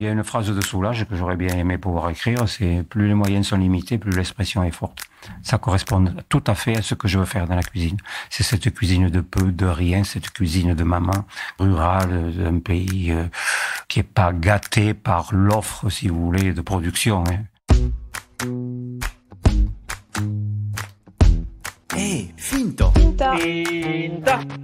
Il y a une phrase de Soulage que j'aurais bien aimé pouvoir écrire, c'est plus les moyens sont limités, plus l'expression est forte. Ça correspond tout à fait à ce que je veux faire dans la cuisine. C'est cette cuisine de peu, de rien, cette cuisine de maman, rurale, d'un pays euh, qui n'est pas gâté par l'offre, si vous voulez, de production. Hein. Finta.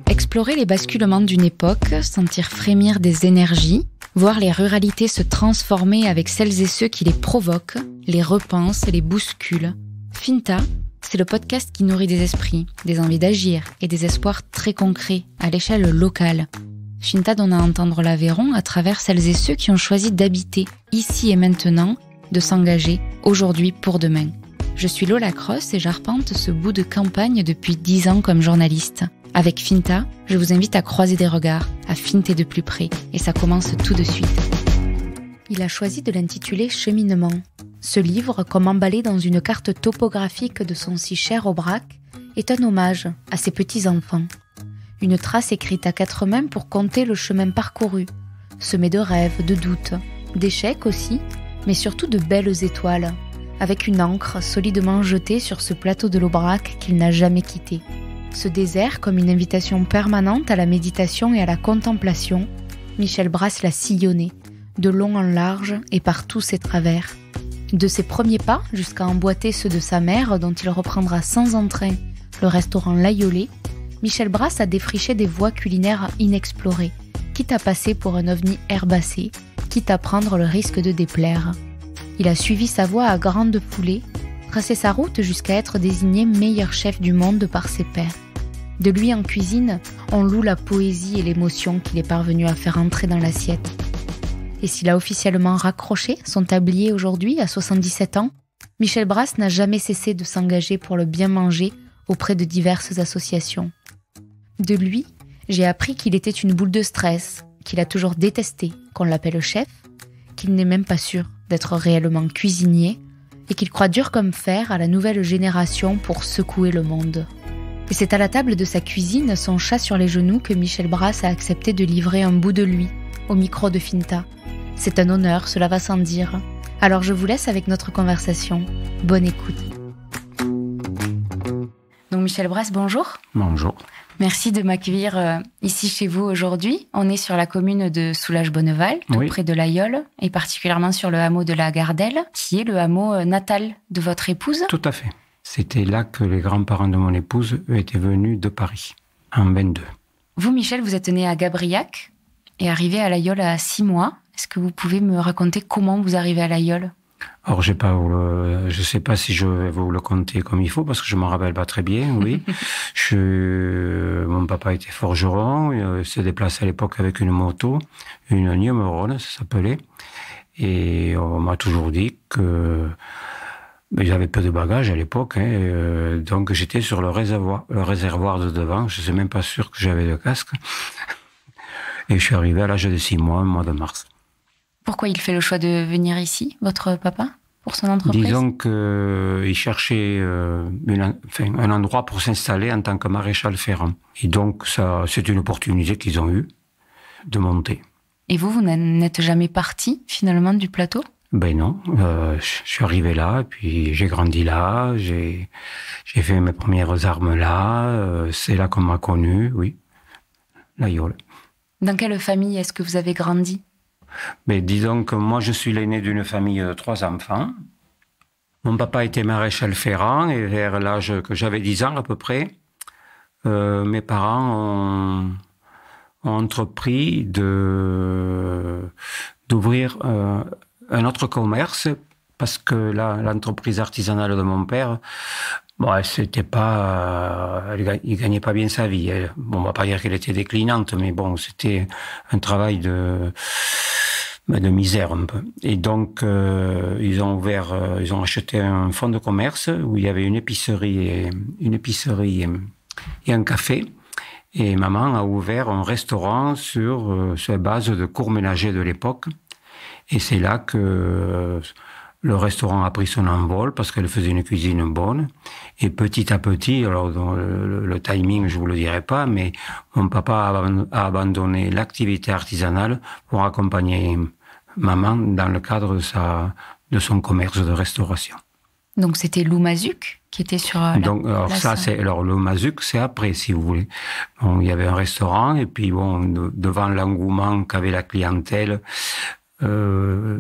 Explorer les basculements d'une époque, sentir frémir des énergies, voir les ruralités se transformer avec celles et ceux qui les provoquent, les repensent, les bousculent. Finta, c'est le podcast qui nourrit des esprits, des envies d'agir et des espoirs très concrets à l'échelle locale. Finta donne à entendre l'Aveyron à travers celles et ceux qui ont choisi d'habiter ici et maintenant, de s'engager aujourd'hui pour demain. Je suis Lola Cross et j'arpente ce bout de campagne depuis 10 ans comme journaliste. Avec Finta, je vous invite à croiser des regards, à finter de plus près, et ça commence tout de suite. Il a choisi de l'intituler Cheminement. Ce livre, comme emballé dans une carte topographique de son si cher Aubrac, est un hommage à ses petits-enfants. Une trace écrite à quatre mains pour compter le chemin parcouru, semé de rêves, de doutes, d'échecs aussi, mais surtout de belles étoiles, avec une encre solidement jetée sur ce plateau de l'Aubrac qu'il n'a jamais quitté. Ce désert, comme une invitation permanente à la méditation et à la contemplation, Michel Brasse l'a sillonné, de long en large et par tous ses travers. De ses premiers pas jusqu'à emboîter ceux de sa mère, dont il reprendra sans entrain le restaurant L'Aïolé, Michel Brass a défriché des voies culinaires inexplorées, quitte à passer pour un ovni herbacé, quitte à prendre le risque de déplaire. Il a suivi sa voie à grande Poulet, tracé sa route jusqu'à être désigné meilleur chef du monde par ses pairs. De lui en cuisine, on loue la poésie et l'émotion qu'il est parvenu à faire entrer dans l'assiette. Et s'il a officiellement raccroché son tablier aujourd'hui à 77 ans, Michel Brass n'a jamais cessé de s'engager pour le bien manger auprès de diverses associations. De lui, j'ai appris qu'il était une boule de stress, qu'il a toujours détesté qu'on l'appelle chef, qu'il n'est même pas sûr d'être réellement cuisinier et qu'il croit dur comme fer à la nouvelle génération pour secouer le monde. Et c'est à la table de sa cuisine, son chat sur les genoux, que Michel Brass a accepté de livrer un bout de lui au micro de Finta. C'est un honneur, cela va sans dire. Alors je vous laisse avec notre conversation. Bonne écoute. Donc Michel Brass, bonjour. Bonjour. Merci de m'accueillir euh, ici chez vous aujourd'hui. On est sur la commune de Soulage-Bonneval, près de l'Aïole, et particulièrement sur le hameau de la Gardelle, qui est le hameau euh, natal de votre épouse. Tout à fait. C'était là que les grands-parents de mon épouse étaient venus de Paris, en 22. Vous, Michel, vous êtes né à Gabriac et arrivé à l'Aïole à six mois. Est-ce que vous pouvez me raconter comment vous arrivez à l'Aïole Or, j'ai pas je sais pas si je vais vous le compter comme il faut parce que je m'en rappelle pas très bien. Oui, mon papa était forgeron. Il se déplaçait à l'époque avec une moto, une Newmaron, ça s'appelait. Et on m'a toujours dit que ben, j'avais peu de bagages à l'époque, hein, euh, donc j'étais sur le réservoir, le réservoir de devant. Je suis même pas sûr que j'avais de casque. Et je suis arrivé à l'âge de six mois, au mois de mars. Pourquoi il fait le choix de venir ici, votre papa, pour son entreprise Disons qu'il euh, cherchait euh, un endroit pour s'installer en tant que maréchal ferrant. Et donc, c'est une opportunité qu'ils ont eue de monter. Et vous, vous n'êtes jamais parti finalement du plateau Ben non, euh, je suis arrivé là, puis j'ai grandi là, j'ai fait mes premières armes là, c'est là qu'on m'a connu, oui, la Dans quelle famille est-ce que vous avez grandi mais disons que moi, je suis l'aîné d'une famille de trois enfants. Mon papa était maréchal ferrant et vers l'âge que j'avais 10 ans à peu près, euh, mes parents ont, ont entrepris d'ouvrir euh, un autre commerce parce que l'entreprise artisanale de mon père, bon, c'était pas, euh, il gagnait pas bien sa vie. bon, va pas dire qu'elle était déclinante, mais bon, c'était un travail de ben, de misère un peu. Et donc, euh, ils ont ouvert, euh, ils ont acheté un fonds de commerce où il y avait une épicerie, et, une épicerie et, un café. Et maman a ouvert un restaurant sur, euh, sur la base de cours ménagers de l'époque. Et c'est là que le restaurant a pris son envol parce qu'elle faisait une cuisine bonne. Et petit à petit, alors le, le timing, je vous le dirai pas, mais mon papa a abandonné l'activité artisanale pour accompagner maman dans le cadre de, sa, de son commerce de restauration. Donc c'était Lou Mazuc qui était sur euh, la Donc alors ça c'est alors Lou Mazuc c'est après si vous voulez. il y avait un restaurant et puis bon devant l'engouement qu'avait la clientèle euh,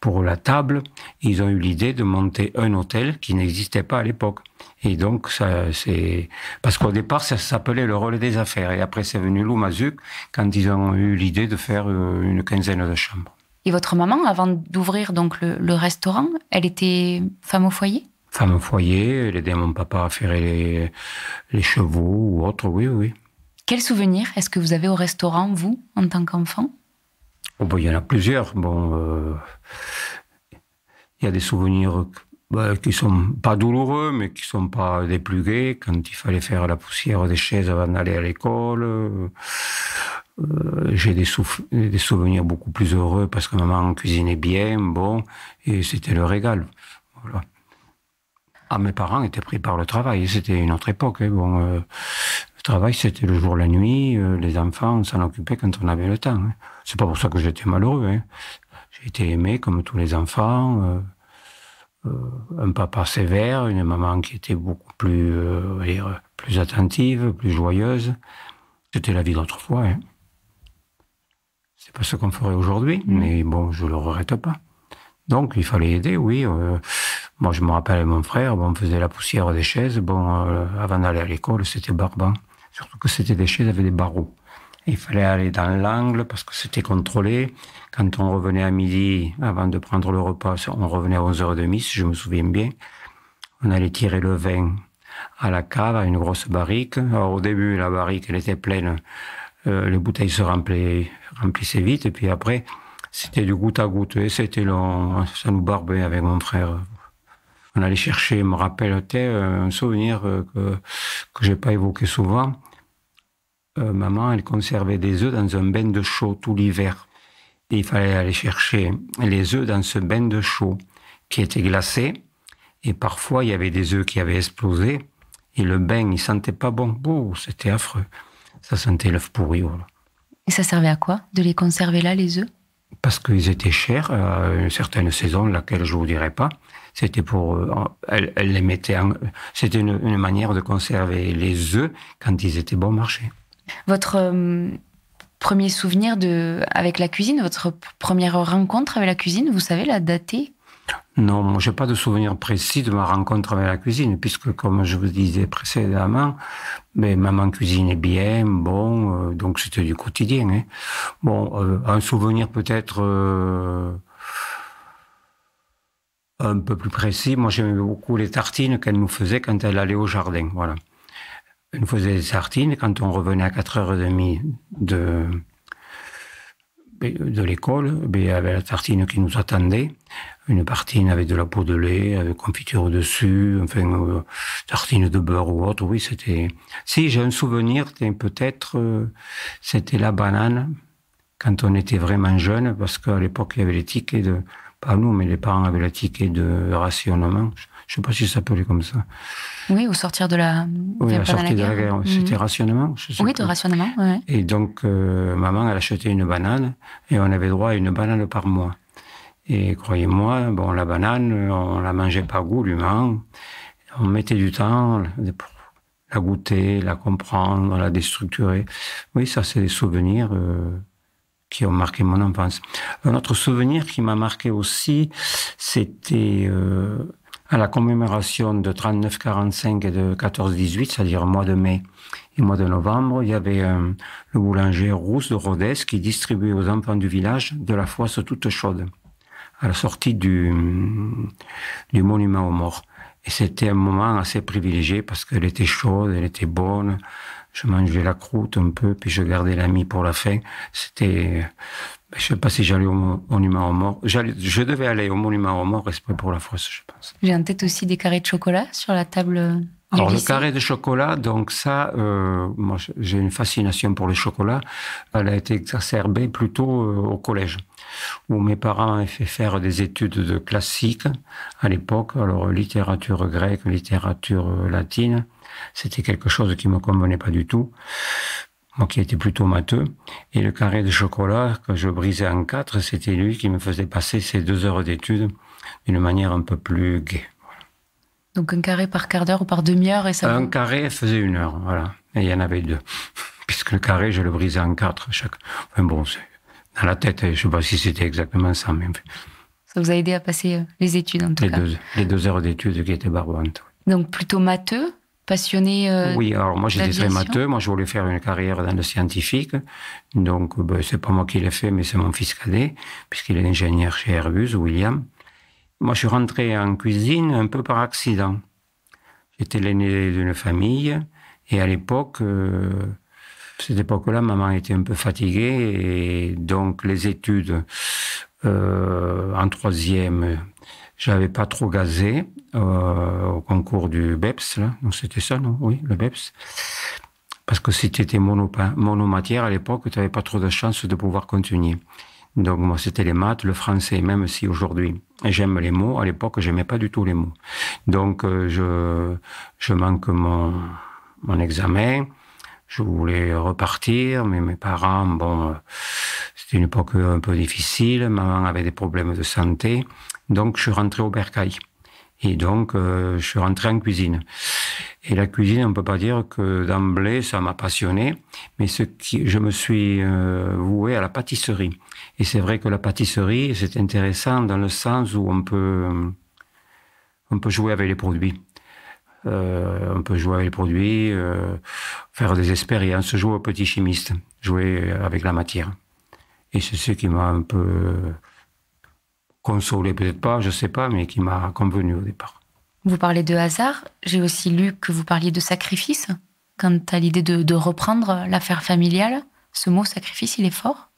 pour la table, ils ont eu l'idée de monter un hôtel qui n'existait pas à l'époque. Et donc, ça, c'est parce qu'au départ, ça s'appelait le rôle des affaires. Et après, c'est venu Loumazuc quand ils ont eu l'idée de faire euh, une quinzaine de chambres. Et votre maman, avant d'ouvrir donc le, restaurant, elle était femme au foyer Femme au foyer, elle aidait mon papa à faire les, les chevaux ou autre, oui, oui. Quel souvenir est-ce que vous avez au restaurant, vous, en tant qu'enfant il y en a plusieurs. Bon, euh, il y a des souvenirs qui bah, qui sont pas douloureux, mais qui sont pas des plus gais. Quand il fallait faire la poussière des chaises avant d'aller à l'école. Euh, j'ai des, souvenirs beaucoup plus heureux parce que maman cuisinait bien, bon, et c'était le régal. Ah, mes parents étaient pris par le travail, c'était une autre époque. Hein, bon, euh, travail, c'était le jour, la nuit. Euh, les enfants, on s'en occupait quand on avait le temps. Hein. C'est pas pour ça que j'étais malheureux. Hein. J'ai été aimé comme tous les enfants. Euh, euh, un papa sévère, une maman qui était beaucoup plus, plus attentive, plus joyeuse. C'était la vie d'autrefois. Hein. C'est pas ce qu'on ferait aujourd'hui, mmh. mais bon, je le regrette pas. Donc, il fallait aider, oui. moi, je me rappelle mon frère, on faisait la poussière des chaises. Bon, avant d'aller à l'école, c'était barbant. Surtout que c'était des chaises avec des barreaux. Il fallait aller dans l'angle parce que c'était contrôlé. Quand on revenait à midi, avant de prendre le repas, on revenait à 11h30, si je me souviens bien. On allait tirer le vin à la cave, à une grosse barrique. au début, la barrique, elle était pleine. Euh, les bouteilles se remplissaient vite. Et puis après, c'était du goutte à goutte. Et c'était long. Ça nous barbait avec mon frère on allait chercher, me rappelle euh, un souvenir euh, que, que j'ai pas évoqué souvent. Euh, maman, elle conservait des œufs dans un bain de chaux tout l'hiver. Et il fallait aller chercher les œufs dans ce bain de chaux qui était glacé. Et parfois, il y avait des œufs qui avaient explosé. Et le bain, il sentait pas bon. c'était affreux. Ça sentait l'œuf pourri. Et ça servait à quoi de les conserver là, les œufs parce qu'ils étaient chers à une certaine saison, laquelle je vous dirai pas. C'était pour, euh, elle, les mettait c'était une, manière de conserver les œufs quand ils étaient bon marché. Votre euh, premier souvenir de, avec la cuisine, votre première rencontre avec la cuisine, vous savez la dater non, moi, n'ai pas de souvenir précis de ma rencontre avec la cuisine, puisque, comme je vous disais précédemment, ben, mais maman est bien, bon, euh, donc c'était du quotidien. Hein. Bon, euh, un souvenir peut-être euh, un peu plus précis. Moi, j'aimais beaucoup les tartines qu'elle nous faisait quand elle allait au jardin. Voilà. Elle nous faisait des tartines quand on revenait à 4h30 de, ben, de l'école, ben, avait la tartine qui nous attendait une tartine avec de la peau de lait, avec confiture au dessus, enfin euh, tartine de beurre ou autre. Oui, c'était. Si j'ai un souvenir, peut-être euh, c'était la banane quand on était vraiment jeune, parce qu'à l'époque il y avait les tickets de pas nous, mais les parents avaient les tickets de rationnement. Je sais pas si ça s'appelait comme ça. Oui, au sortir de la, oui, de la guerre. C'était mhm. rationnement. Je sais oui, de rationnement. Et donc, euh, maman, elle achetait une banane et on avait droit à une banane par mois. Et croyez-moi, bon, la banane, on la mangeait pas goût l'humain. On mettait du temps pour la goûter, la comprendre, la déstructurer. Oui, ça, c'est des souvenirs euh, qui ont marqué mon enfance. Un autre souvenir qui m'a marqué aussi, c'était euh, à la commémoration de 39-45 et de 14-18, c'est-à-dire mois de mai et mois de novembre, il y avait euh, le boulanger Rousse de Rodez qui distribuait aux enfants du village de la foisse toute chaude à la sortie du, du monument aux morts. Et c'était un moment assez privilégié parce qu'elle était chaude, elle était bonne. Je mangeais la croûte un peu, puis je gardais la mie pour la fin. C'était, ben, je sais pas si j'allais au monument aux morts. Je devais aller au monument aux morts respect pour la France, je pense. J'ai en tête aussi des carrés de chocolat sur la table alors le carré de chocolat, donc ça, euh, moi j'ai une fascination pour le chocolat. Elle a été exacerbée plutôt euh, au collège, où mes parents avaient fait faire des études de classique à l'époque, alors littérature grecque, littérature euh, latine. C'était quelque chose qui me convenait pas du tout. Moi qui étais plutôt matheux. Et le carré de chocolat que je brisais en quatre, c'était lui qui me faisait passer ces deux heures d'études d'une manière un peu plus gaie. Donc un carré par quart d'heure ou par demi-heure et ça Un carré faisait une heure, voilà. Et il y en avait deux. Puisque le carré, je le brisais en quatre chaque. Enfin bon, c'est... dans la tête, hein, je ne sais pas si c'était exactement ça, mais. Ça vous a aidé à passer euh, les études, en tout cas. les deux heures d'études qui étaient barbantes. Donc plutôt matheux, passionné euh, Oui, alors moi j'étais très matheux, moi je voulais faire une carrière dans le scientifique, donc ben, c'est pas moi qui l'ai fait, mais c'est mon fils cadet, puisqu'il est ingénieur chez Airbus, William. Moi, je suis rentré en cuisine un peu par accident. J'étais l'aîné d'une famille et à l'époque, euh, cette époque-là, maman était un peu fatiguée et donc les études euh, en troisième, j'avais pas trop gazé euh, au concours du BEPS. Donc c'était ça, non Oui, le BEPS. Parce que si tu étais monomatière à l'époque, tu n'avais pas trop de chances de pouvoir continuer. Donc moi, c'était les maths, le français, même si aujourd'hui j'aime les mots, à l'époque, j'aimais pas du tout les mots. Donc euh, je, je manque mon, mon examen. Je voulais repartir, mais mes parents, bon, euh, c'était une époque un peu difficile. Maman avait des problèmes de santé. Donc je suis rentré au Bercail. Et donc, euh, je suis rentré en cuisine. Et la cuisine, on ne peut pas dire que d'emblée, ça m'a passionné, mais ce qui, je me suis euh, voué à la pâtisserie. Et c'est vrai que la pâtisserie, c'est intéressant dans le sens où on peut, euh, on peut jouer avec les produits. Euh, on peut jouer avec les produits, faire des expériences, jouer au petit chimiste, jouer avec la matière. Et c'est ce qui m'a un peu consolé, peut-être pas, je sais pas, mais qui m'a convenu au départ. Vous parlez de hasard. J'ai aussi lu que vous parliez de sacrifice. Quant à l'idée de, reprendre l'affaire familiale, ce mot sacrifice, il est fort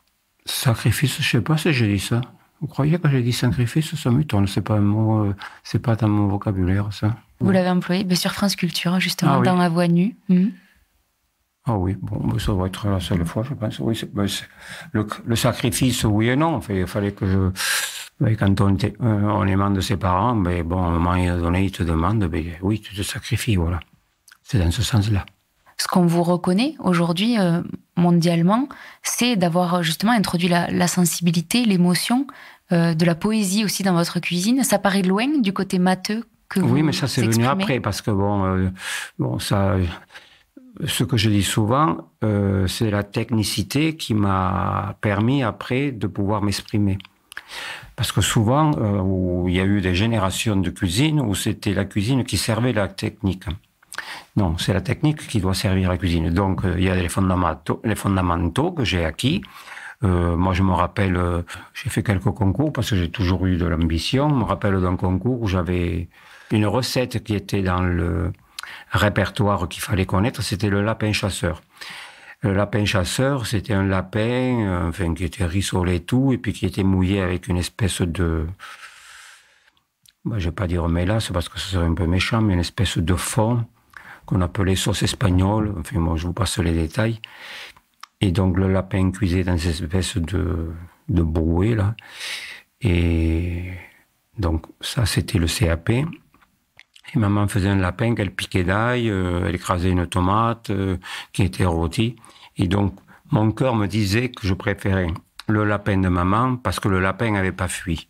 Sacrifice, je sais pas si j'ai dit ça. Vous croyez que j'ai dit sacrifice Ça m'étonne. C'est pas un mot, euh, c'est pas dans mon vocabulaire, ça. Vous l'avez employé sur France Culture, justement, ah dans La Voix Nue. Hmm. Ah oui, bon, ça va être la seule fois, je pense. Oui, le, sacrifice, oui et non. il fallait que je quand on, est, euh, on de ses parents, ben bon, à un moment donné, ils te demandent, ben, oui, tu te sacrifies, voilà. C'est dans ce sens-là. Ce qu'on vous reconnaît aujourd'hui euh, mondialement, c'est d'avoir justement introduit la, sensibilité, l'émotion, euh, de la poésie aussi dans votre cuisine. Ça paraît loin du côté matheux que vous Oui, mais ça c'est venu après parce que bon, bon ça, ce que je dis souvent, c'est la technicité qui m'a permis après de pouvoir m'exprimer. Parce que souvent, euh, il y a eu des générations de cuisine où c'était la cuisine qui servait la technique. Non, c'est la technique qui doit servir la cuisine. Donc, euh, il y a les fondamentaux, les fondamentaux que j'ai acquis. Euh, moi, je me rappelle, j'ai fait quelques concours parce que j'ai toujours eu de l'ambition. Je me rappelle d'un concours où j'avais une recette qui était dans le répertoire qu'il fallait connaître, c'était le lapin chasseur. Le lapin chasseur, c'était un lapin euh, qui était rissolé et tout, et puis qui était mouillé avec une espèce de... Bah, je ne vais pas dire mélasse parce que ce serait un peu méchant, mais une espèce de fond qu'on appelait sauce espagnole. Enfin, moi, je vous passe les détails. Et donc, le lapin cuisait dans cette espèce de, de brouet, là. Et donc, ça, c'était le CAP. Et maman faisait un lapin qu'elle piquait d'ail, euh, elle écrasait une tomate euh, qui était rôtie. Et donc, mon cœur me disait que je préférais le lapin de maman parce que le lapin n'avait pas fui.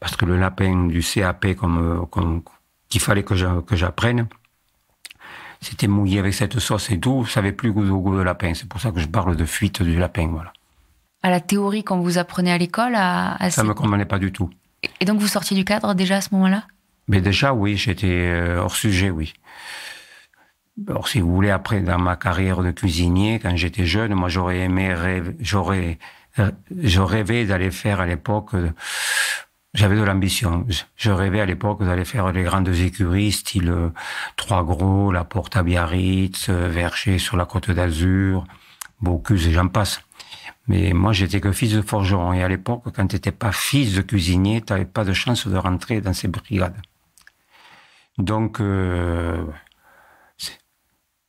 Parce que le lapin du CAP comme, qu'il fallait que j'apprenne, c'était mouillé avec cette sauce et tout, ça n'avait plus goût, goût de lapin. C'est pour ça que je parle de fuite du lapin, voilà. À la théorie qu'on vous apprenez à l'école, ça ne me convenait pas du tout. Et donc vous sortiez du cadre déjà à ce moment-là Mais déjà oui, j'étais euh, hors sujet, oui. Alors, si vous voulez, après, dans ma carrière de cuisinier, quand j'étais jeune, moi, j'aurais aimé, j'aurais, euh, je rêvais d'aller faire à l'époque, euh, j'avais de l'ambition. Je rêvais à l'époque d'aller faire les grandes écuries, style euh, Trois Gros, La Porte à Biarritz, Vercher sur la Côte d'Azur, beaucoup et j'en passe. Mais moi, j'étais que fils de forgeron. Et à l'époque, quand t'étais pas fils de cuisinier, t'avais pas de chance de rentrer dans ces brigades. Donc,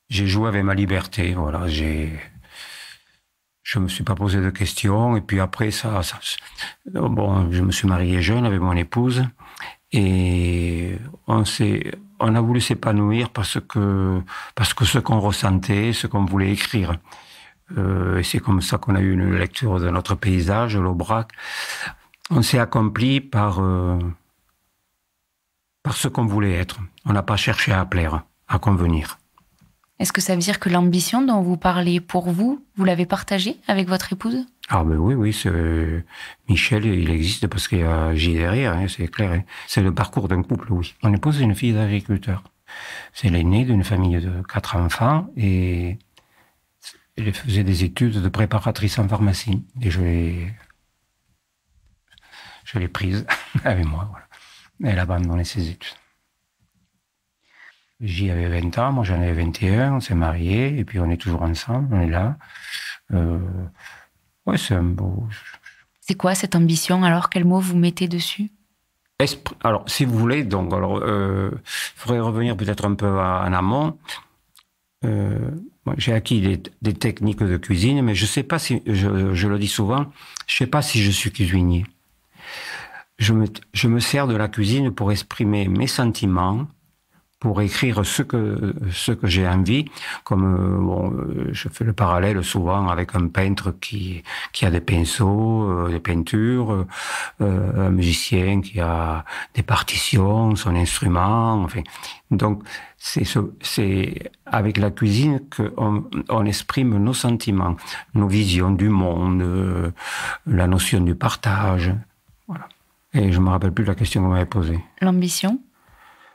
j'ai joué avec ma liberté. Voilà, j'ai, je me suis pas posé de questions. Et puis après ça, bon, je me suis marié jeune avec mon épouse et on s'est, on a voulu s'épanouir parce que parce que ce qu'on ressentait, ce qu'on voulait écrire. Euh, et c'est comme ça qu'on a eu une lecture de notre paysage, l'Aubrac. On s'est accompli par euh, par ce qu'on voulait être. On n'a pas cherché à plaire, à convenir. Est-ce que ça veut dire que l'ambition dont vous parlez pour vous, vous l'avez partagée avec votre épouse Ah ben oui, oui, euh, Michel, il existe parce qu'il y a J'ai derrière, hein, c'est clair. Hein. C'est le parcours d'un couple, oui. Mon épouse est une fille d'agriculteur. C'est l'aînée d'une famille de quatre enfants et elle faisait des études de préparatrice en pharmacie. Et je l'ai, je l'ai prise avec moi. Voilà. Elle a abandonné ses études. J'y avais 20 ans, moi j'en avais 21, on s'est mariés, et puis on est toujours ensemble, on est là. Euh, ouais, c'est un beau. C'est quoi cette ambition alors Quel mot vous mettez dessus Alors, si vous voulez, donc, alors, faudrait euh, revenir peut-être un peu en amont. Euh, j'ai acquis des, techniques de cuisine, mais je sais pas si, je, je, le dis souvent, je sais pas si je suis cuisinier. Je me, je me sers de la cuisine pour exprimer mes sentiments, pour écrire ce que ce que j'ai envie comme euh, bon euh, je fais le parallèle souvent avec un peintre qui qui a des pinceaux euh, des peintures un musicien qui a des partitions son instrument enfin donc c'est c'est avec la cuisine qu'on on exprime nos sentiments nos visions du monde la notion du partage voilà et je me rappelle plus la question qu'on m'avait posée l'ambition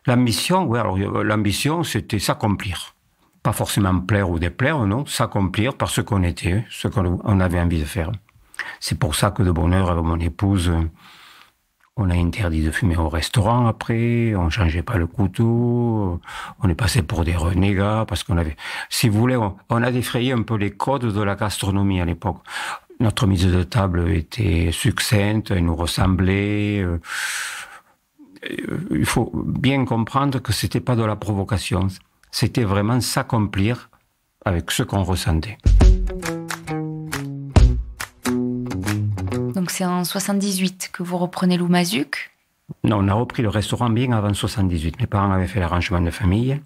L'ambition, alors euh, l'ambition, c'était s'accomplir. Pas forcément plaire ou déplaire, non, s'accomplir par ce qu'on était, ce qu'on avait envie de faire. C'est pour ça que de bonheur, avec mon épouse, on a interdit de fumer au restaurant après, on ne changeait pas le couteau, on est passé pour des renégats parce qu'on avait, si vous voulez, on, a défrayé un peu les codes de la gastronomie à l'époque. Notre mise de table était succincte, elle nous ressemblait. Euh, euh, il faut bien comprendre que c'était pas de la provocation. C'était vraiment s'accomplir avec ce qu'on ressentait. Donc c'est en 78 que vous reprenez l'Oumazuk Non, on a repris le restaurant bien avant 78. Mes parents avaient fait l'arrangement de famille.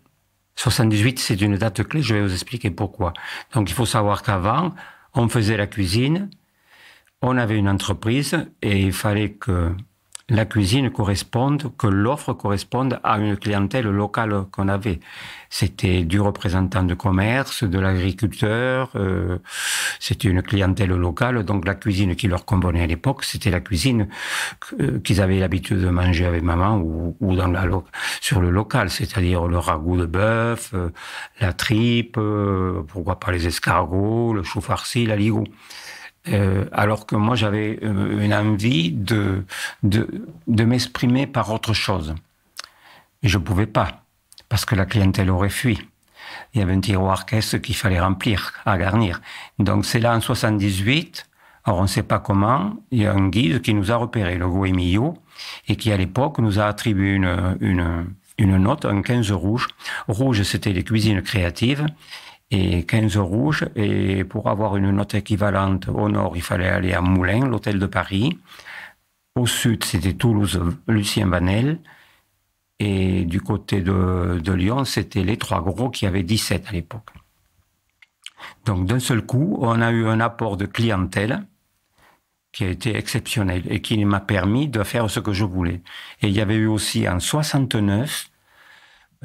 78, c'est une date clé, je vais vous expliquer pourquoi. Donc il faut savoir qu'avant, on faisait la cuisine, on avait une entreprise et il fallait que la cuisine corresponde, que l'offre corresponde à une clientèle locale qu'on avait. C'était du représentant de commerce, de l'agriculteur, euh, c'était une clientèle locale, donc la cuisine qui leur convenait à l'époque, c'était la cuisine euh, qu'ils avaient l'habitude de manger avec maman ou, dans la, sur le local, c'est-à-dire le ragoût de bœuf, euh, la tripe, pourquoi pas les escargots, le chou farci, la ligou. Euh, alors que moi, j'avais euh, une envie de, de, m'exprimer par autre chose. Je ne pouvais pas, parce que la clientèle aurait fui. Il y avait un tiroir caisse qu'il fallait remplir, à garnir. Donc c'est là en 78, alors on ne sait pas comment, il y a un guide qui nous a repéré, le Goemio, et qui à l'époque nous a attribué une, une note, un 15 rouge. Rouge, c'était les cuisines créatives, et 15 rouges. Et pour avoir une note équivalente au nord, il fallait aller à Moulins, l'hôtel de Paris. Au sud, c'était Toulouse, Lucien Vanel. Et du côté de, Lyon, c'était les trois gros qui avaient 17 à l'époque. Donc d'un seul coup, on a eu un apport de clientèle qui a été exceptionnel et qui m'a permis de faire ce que je voulais. Et il y avait eu aussi en 69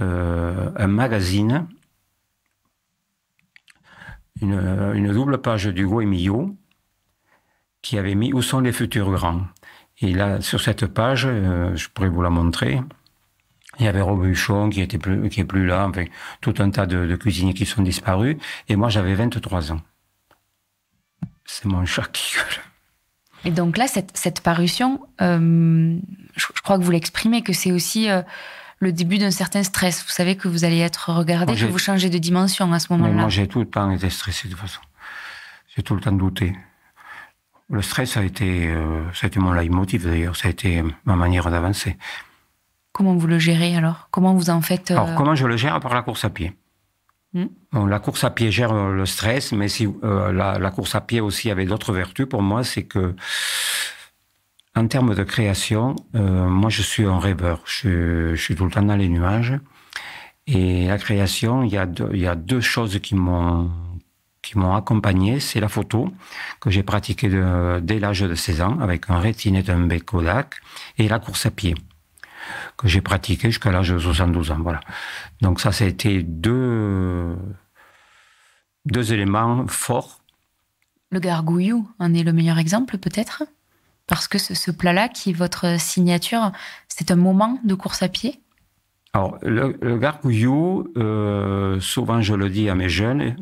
euh, un magazine euh, une, double page d'Hugo Millot qui avait mis Où sont les futurs grands Et là, sur cette page, euh, je pourrais vous la montrer, il y avait Robuchon qui était plus, qui est plus là, enfin, tout un tas de, cuisiniers qui sont disparus. Et moi, j'avais 23 ans. C'est mon chat qui gueule. Et donc là, cette, cette parution, euh, je, crois que vous l'exprimez, que c'est aussi le début d'un certain stress. Vous savez que vous allez être regardé, que vous changez de dimension à ce moment-là. Moi, j'ai tout le temps été stressé de toute façon. J'ai tout le temps douté. Le stress a été, euh, ça a été mon leitmotiv d'ailleurs, ça a été euh, ma manière d'avancer. Comment vous le gérez alors Comment vous en faites Alors euh, comment je le gère Par la course à pied. Hmm? la course à pied gère euh, le stress, mais si, la, la, course à pied aussi avait d'autres vertus pour moi, c'est que en termes de création, euh, moi je suis un rêveur, je, suis tout le temps dans les nuages. Et la création, il y a deux, il y deux choses qui m'ont qui m'ont accompagné, c'est la photo que j'ai pratiquée dès l'âge de 16 ans avec un rétinet, un bec Kodak et la course à pied que j'ai pratiquée jusqu'à l'âge de 72 ans. Voilà. Donc ça, ça a été deux, deux éléments forts. Le gargouillou en est le meilleur exemple peut-être parce que ce, plat-là, qui est votre signature, c'est un moment de course à pied alors, le, le gargouillou, euh, souvent je le dis à mes jeunes,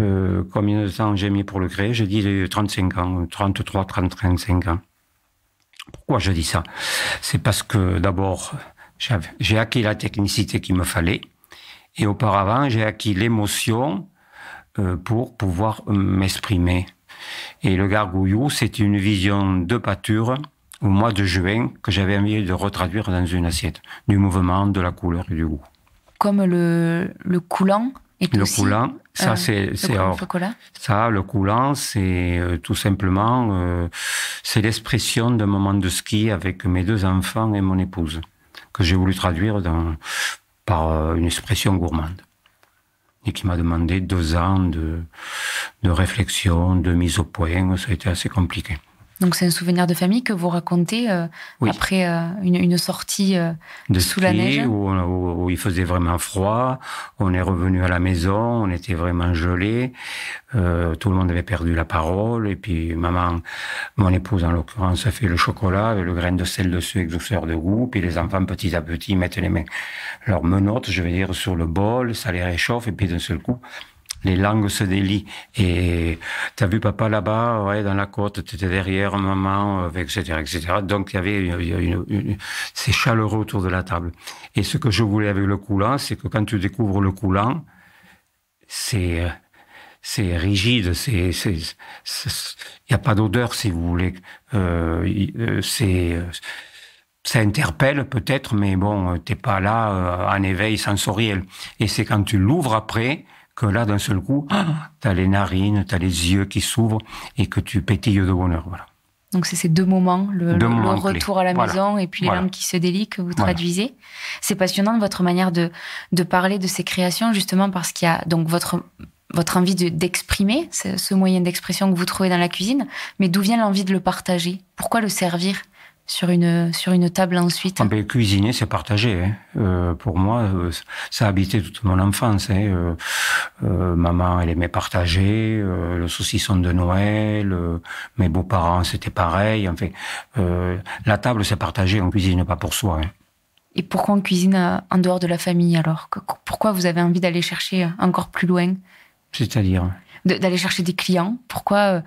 euh, combien de temps j'ai mis pour le créer Je dis 35 ans, 33, 35 ans. Pourquoi je dis ça C'est parce que d'abord, j'ai acquis la technicité qu'il me fallait, et auparavant, j'ai acquis l'émotion euh, pour pouvoir m'exprimer. Et le gargouillou, c'est une vision de pâture au mois de juin que j'avais envie de retraduire dans une assiette, du mouvement, de la couleur et du goût. Comme le, coulant Le coulant, ça euh, c'est... Ça, le coulant, c'est euh, tout simplement... Euh, c'est l'expression d'un moment de ski avec mes deux enfants et mon épouse, que j'ai voulu traduire par une expression gourmande et qui m'a demandé deux ans de, de réflexion, de mise au point. Ça a été assez compliqué. Donc c'est un souvenir de famille que vous racontez euh, après euh, une, sortie euh, de sous la neige. Où, il faisait vraiment froid. On est revenu à la maison, on était vraiment gelé. tout le monde avait perdu la parole. Et puis maman, mon épouse en l'occurrence, a fait le chocolat avec le grain de sel dessus, sucre de goût. Puis les enfants petit à petit mettent les mains, leurs menottes, je veux dire, sur le bol, ça les réchauffe. Et puis d'un seul coup, les langues se délient. Et t'as vu papa là-bas, dans la côte, t'étais derrière maman, etc., euh, etc. Donc il y avait c'est chaleureux autour de la table. Et ce que je voulais avec le coulant, c'est que quand tu découvres le coulant, c'est euh, c'est rigide, c'est il y a pas d'odeur si vous voulez. Euh, c'est ça interpelle peut-être, mais bon, t'es pas là en éveil sensoriel. Et c'est quand tu l'ouvres après que là, d'un seul coup, ah, tu as les narines, tu as les yeux qui s'ouvrent et que tu pétilles de bonheur. Voilà. Donc, c'est ces deux moments, le, retour à la maison et puis les langues qui se délient que vous traduisez. C'est passionnant votre manière de, parler de ces créations, justement parce qu'il y a donc votre votre envie d'exprimer, ce, moyen d'expression que vous trouvez dans la cuisine, mais d'où vient l'envie de le partager Pourquoi le servir sur une, sur une table ensuite ah ben, Cuisiner, c'est partager. Hein. Euh, pour moi, euh, ça a habité toute mon enfance. Hein. Euh, maman, elle aimait partager, le saucisson de Noël, mes beaux-parents, c'était pareil. En fait, la table, c'est partager, on cuisine pas pour soi. Hein. Et pourquoi on cuisine en dehors de la famille alors Pourquoi vous avez envie d'aller chercher encore plus loin C'est-à-dire D'aller chercher des clients Pourquoi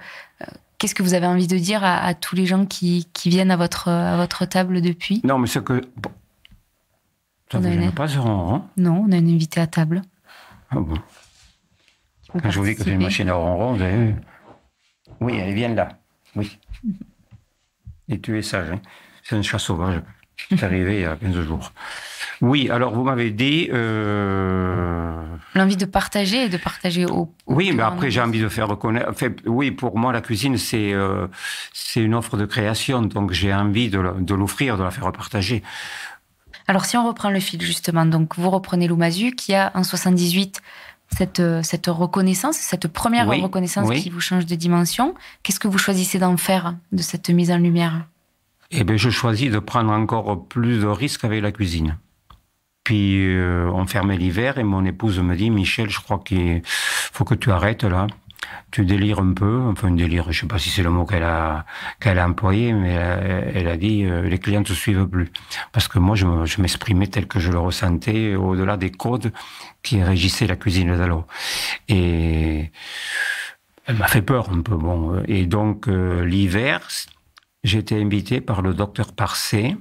Qu'est-ce que vous avez envie de dire à, tous les gens qui, viennent à votre, table depuis Non, mais c'est que. Bon. ne pas un hein rond Non, on a une invitée à table. Ah bon Quand je vous dis que c'est une machine à ronron, vous avez vu Oui, elle vient là. Oui. Et tu es sage. Hein. C'est une chasse sauvage. C'est arrivé il y a 15 jours. Oui, alors vous m'avez dit... Euh, L'envie de partager et de partager au... oui, mais après j'ai envie de faire reconnaître... oui, pour moi, la cuisine, euh, c'est une offre de création, donc j'ai envie de l'offrir, de la faire partager. Alors si on reprend le fil justement, donc vous reprenez Loumazu qui a en 78 cette, euh, cette reconnaissance, cette première reconnaissance qui vous change de dimension. Qu'est-ce que vous choisissez d'en faire de cette mise en lumière Eh bien je choisis de prendre encore plus de risques avec la cuisine. Puis euh, on fermait l'hiver et mon épouse me dit Michel, je crois qu'il faut que tu arrêtes là. Tu délires un peu, enfin délire, je sais pas si c'est le mot qu'elle a qu'elle a employé, mais elle, a dit euh, les clients ne te suivent plus parce que moi je m'exprimais tel que je le ressentais au-delà des codes qui régissaient la cuisine d'Alo. Et elle m'a fait peur un peu bon et donc l'hiver, euh, l'hiver, j'étais invité par le docteur Parcé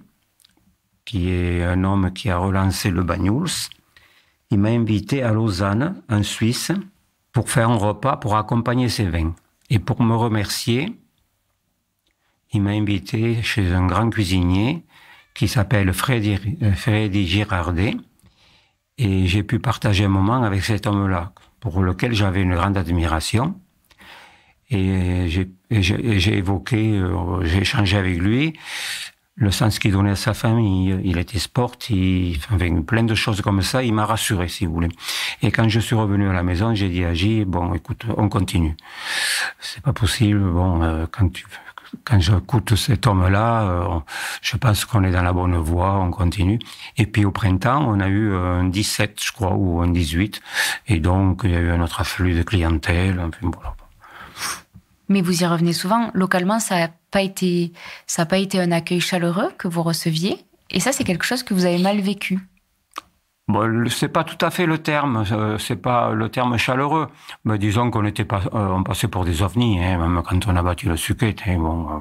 qui est un homme qui a relancé le Bagnouls, il m'a invité à Lausanne, en Suisse, pour faire un repas pour accompagner ses vins. Et pour me remercier, il m'a invité chez un grand cuisinier qui s'appelle Freddy, euh, Girardet. Et j'ai pu partager un moment avec cet homme-là, pour lequel j'avais une grande admiration. Et j'ai évoqué, euh, j'ai échangé avec lui le sens qu'il donnait à sa famille. Il était sportif, il, enfin, plein de choses comme ça. Il m'a rassuré, si vous voulez. Et quand je suis revenu à la maison, j'ai dit à J, bon, écoute, on continue. C'est pas possible. Bon, euh, quand tu, quand j'écoute cet homme-là, euh, je pense qu'on est dans la bonne voie, on continue. Et puis au printemps, on a eu un 17, je crois, ou un 18. Et donc, il y a eu un autre afflux de clientèle. Mais vous y revenez souvent. Localement, ça a pas été, ça n'a pas été un accueil chaleureux que vous receviez. Et ça, c'est quelque chose que vous avez mal vécu. Bon, c'est pas tout à fait le terme, euh, c'est pas le terme chaleureux. Mais disons qu'on était pas, euh, on passait pour des ovnis, hein. même quand on a battu le suquet. et hein, bon, euh,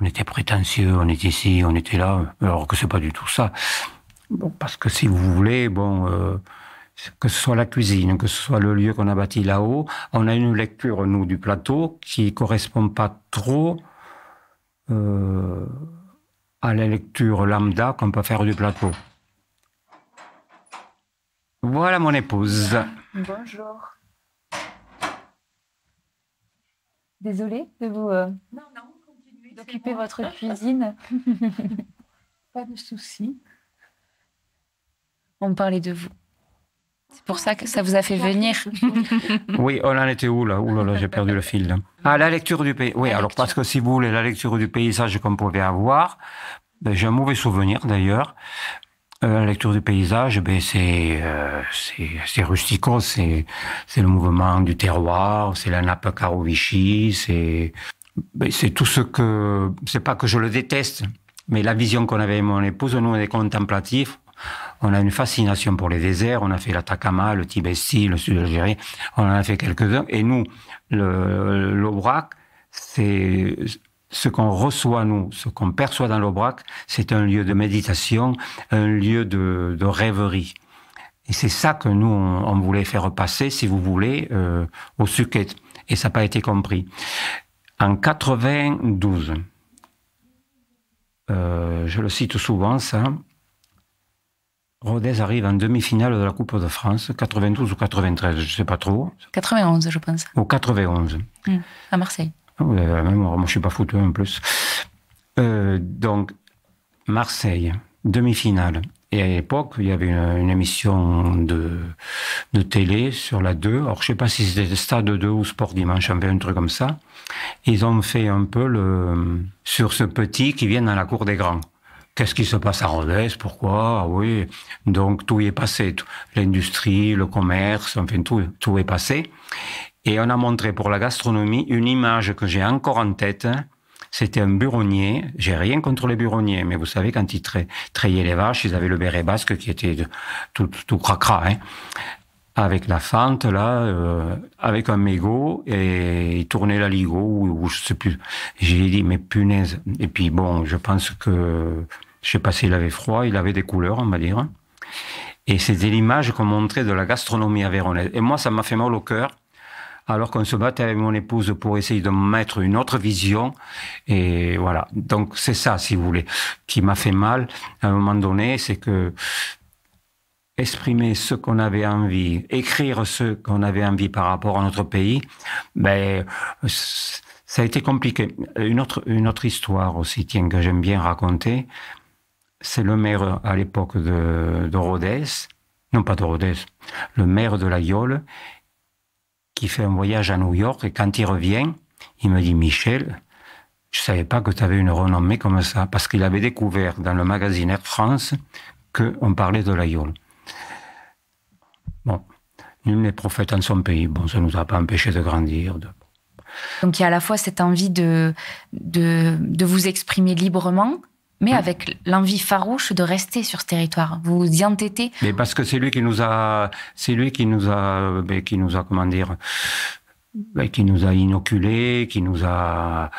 on était prétentieux, on était ici, on était là, alors que c'est pas du tout ça. parce que si vous voulez, bon, que ce soit la cuisine, que ce soit le lieu qu'on a bâti là-haut, on a une lecture, nous, du plateau qui ne correspond pas trop euh, à la lecture lambda qu'on peut faire du plateau. Voilà mon épouse. Bonjour. Désolée de vous occuper euh, non, votre cuisine. pas de souci. On parlait de vous. C'est pour ça que ça vous a fait venir. oui, on oh en était où là Ouh là, là j'ai perdu le fil. Ah, la lecture du pays. Oui, alors parce que si vous voulez la lecture du paysage qu'on pouvait avoir, ben, j'ai un mauvais souvenir d'ailleurs. Euh, la lecture du paysage, ben, c'est euh, rustico, c'est le mouvement du terroir, c'est la nappe Karovichi, ben, c'est tout ce que... C'est pas que je le déteste, mais la vision qu'on avait avec mon épouse, nous, on est contemplatifs, on a une fascination pour les déserts. On a fait l'Atacama, le Tibesti, le sud de On en a fait quelques-uns. Et nous, l'Aubrac, c'est ce qu'on reçoit, nous, ce qu'on perçoit dans l'Aubrac, c'est un lieu de méditation, un lieu de, rêverie. Et c'est ça que nous, on, voulait faire passer, si vous voulez, euh, au suquet. Et ça n'a pas été compris. En 92, euh, je le cite souvent, ça, Rodez arrive en demi-finale de la Coupe de France, 92 ou 93, je ne sais pas trop. 91, je pense. Ou 91. Hmm, à Marseille. Ah, vous moi je ne suis pas foutu en plus. Euh, donc, Marseille, demi-finale. Et à l'époque, il y avait une, émission de, de, télé sur la 2. Alors, je ne sais pas si c'était Stade 2 ou Sport Dimanche, un truc comme ça. Ils ont fait un peu le, sur ce petit qui vient dans la cour des grands. Qu'est-ce qui se passe à Rodez Pourquoi ah Oui. Donc tout y est passé. L'industrie, le commerce, enfin tout, est passé. Et on a montré pour la gastronomie une image que j'ai encore en tête. C'était un buronnier. J'ai rien contre les buronniers, mais vous savez, quand ils tra traillaient les vaches, ils avaient le béret basque qui était tout, tout cracra. Hein avec la fente là, euh, avec un mégot et il tournait la ligo ou, je sais plus. J'ai dit mais punaise. Et puis bon, je pense que je sais pas s'il avait froid, il avait des couleurs, on va dire. Et c'était l'image qu'on montrait de la gastronomie Véronèse. Et moi, ça m'a fait mal au cœur. Alors qu'on se battait avec mon épouse pour essayer de mettre une autre vision. Et voilà. Donc, c'est ça, si vous voulez, qui m'a fait mal à un moment donné. C'est que exprimer ce qu'on avait envie, écrire ce qu'on avait envie par rapport à notre pays, ben, ça a été compliqué. Une autre, une autre histoire aussi, tiens, que j'aime bien raconter, c'est le maire à l'époque de, de, Rodez, non pas de Rodez, le maire de la qui fait un voyage à New York, et quand il revient, il me dit, Michel, je savais pas que tu avais une renommée comme ça, parce qu'il avait découvert dans le magazine Air France qu'on parlait de la Bon, nul n'est prophète en son pays. Bon, ça ne nous a pas empêché de grandir. De... Donc il y a à la fois cette envie de, de, de vous exprimer librement, mais avec l'envie farouche de rester sur ce territoire. Vous y entêter Mais parce que c'est lui qui nous a, c'est lui qui nous a, ben, qui nous a comment dire, ben, qui nous a inoculé, qui nous a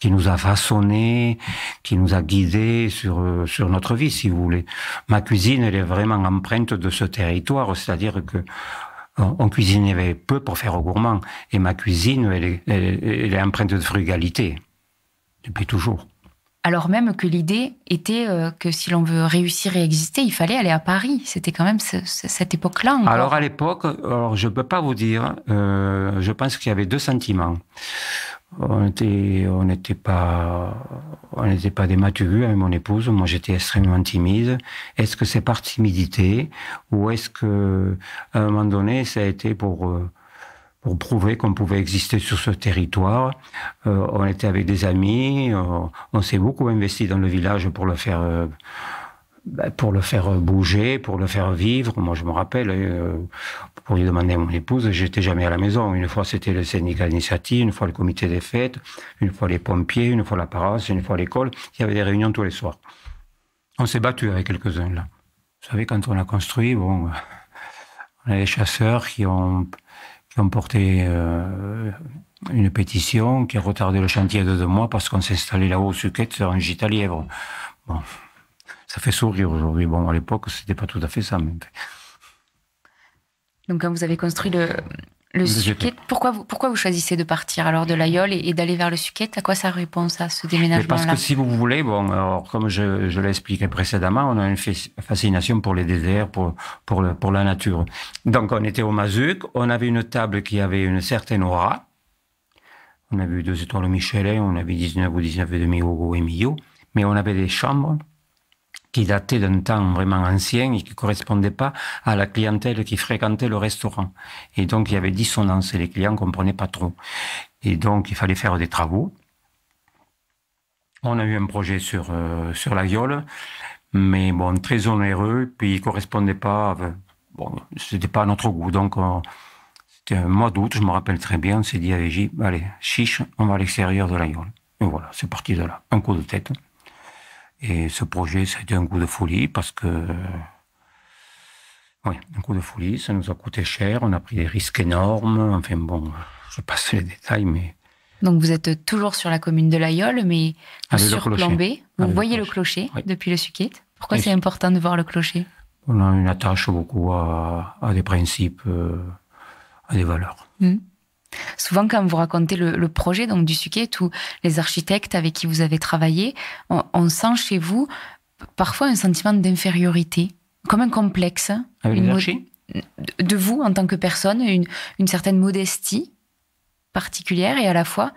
qui nous a façonné, qui nous a guidés sur sur notre vie, si vous voulez. Ma cuisine, elle est vraiment empreinte de ce territoire, c'est-à-dire que on cuisinait peu pour faire au gourmand, et ma cuisine, elle est, elle, est empreinte de frugalité depuis toujours. Alors même que l'idée était euh, que si l'on veut réussir et exister, il fallait aller à Paris. C'était quand même cette époque-là. Alors à l'époque, je ne peux pas vous dire, euh, je pense qu'il y avait deux sentiments on on n'était pas, on n'était pas des matures avec hein, mon épouse. Moi, j'étais extrêmement timide. Est-ce que c'est par timidité ou est-ce que, à un moment donné, ça a été pour euh, prouver qu'on pouvait exister sur ce territoire. Euh, on était avec des amis. on, s'est beaucoup investi dans le village pour le faire. Euh, bah, pour le faire bouger, pour le faire vivre. Moi, je me rappelle, hein, pour lui demander à mon épouse, j'étais jamais à la maison. Une fois, c'était le syndicat d'initiative, une fois le comité des fêtes, une fois les pompiers, une fois la paroisse, une fois l'école. Il y avait des réunions tous les soirs. On s'est battu avec quelques-uns, là. Vous savez, quand on a construit, bon, euh, on a des chasseurs qui ont, qui ont porté euh, une pétition qui a retardé le chantier de deux mois parce qu'on s'est installé là-haut au Suquette sur un gîte à lièvre. Bon, ça fait sourire aujourd'hui. Bon, à l'époque, c'était pas tout à fait ça. Mais... Donc, quand vous avez construit le, le Suquet, pourquoi vous, pourquoi vous choisissez de partir alors de l'Aïol et, et d'aller vers le Suquet À quoi ça répond, ça, ce déménagement-là Parce que si vous voulez, bon, alors, comme je, je l'ai expliqué précédemment, on a une fascination pour les déserts, pour, pour, pour la nature. Donc, on était au Mazuc, on avait une table qui avait une certaine aura. On avait deux étoiles Michelin, on avait 19 ou 19 et demi mais on avait des chambres qui datait d'un temps vraiment ancien et qui correspondait pas à la clientèle qui fréquentait le restaurant. Et donc, il y avait dissonance et les clients comprenaient pas trop. Et donc, il fallait faire des travaux. On a eu un projet sur, euh, sur la viole, mais bon, très onéreux, puis il correspondait pas, euh, bon, c'était pas à notre goût. Donc, euh, c'était un mois d'août, je me rappelle très bien, on s'est dit à Végie, « allez, chiche, on va à l'extérieur de la viole. Et voilà, c'est parti de là. Un coup de tête. Et ce projet, ça a été un coup de folie parce que, oui, un coup de folie, ça nous a coûté cher, on a pris des risques énormes. Enfin bon, je passe les détails, mais. Donc vous êtes toujours sur la commune de l'Aïole, mais sur plan B. Vous voyez le clocher, depuis le Suquet. Pourquoi c'est important de voir le clocher On a une attache beaucoup à, des principes, euh, à des valeurs. Hmm. Souvent, quand vous racontez le, projet donc du Suquet, ou les architectes avec qui vous avez travaillé, on, sent chez vous parfois un sentiment d'infériorité, comme un complexe. de, vous en tant que personne, une, certaine modestie particulière et à la fois,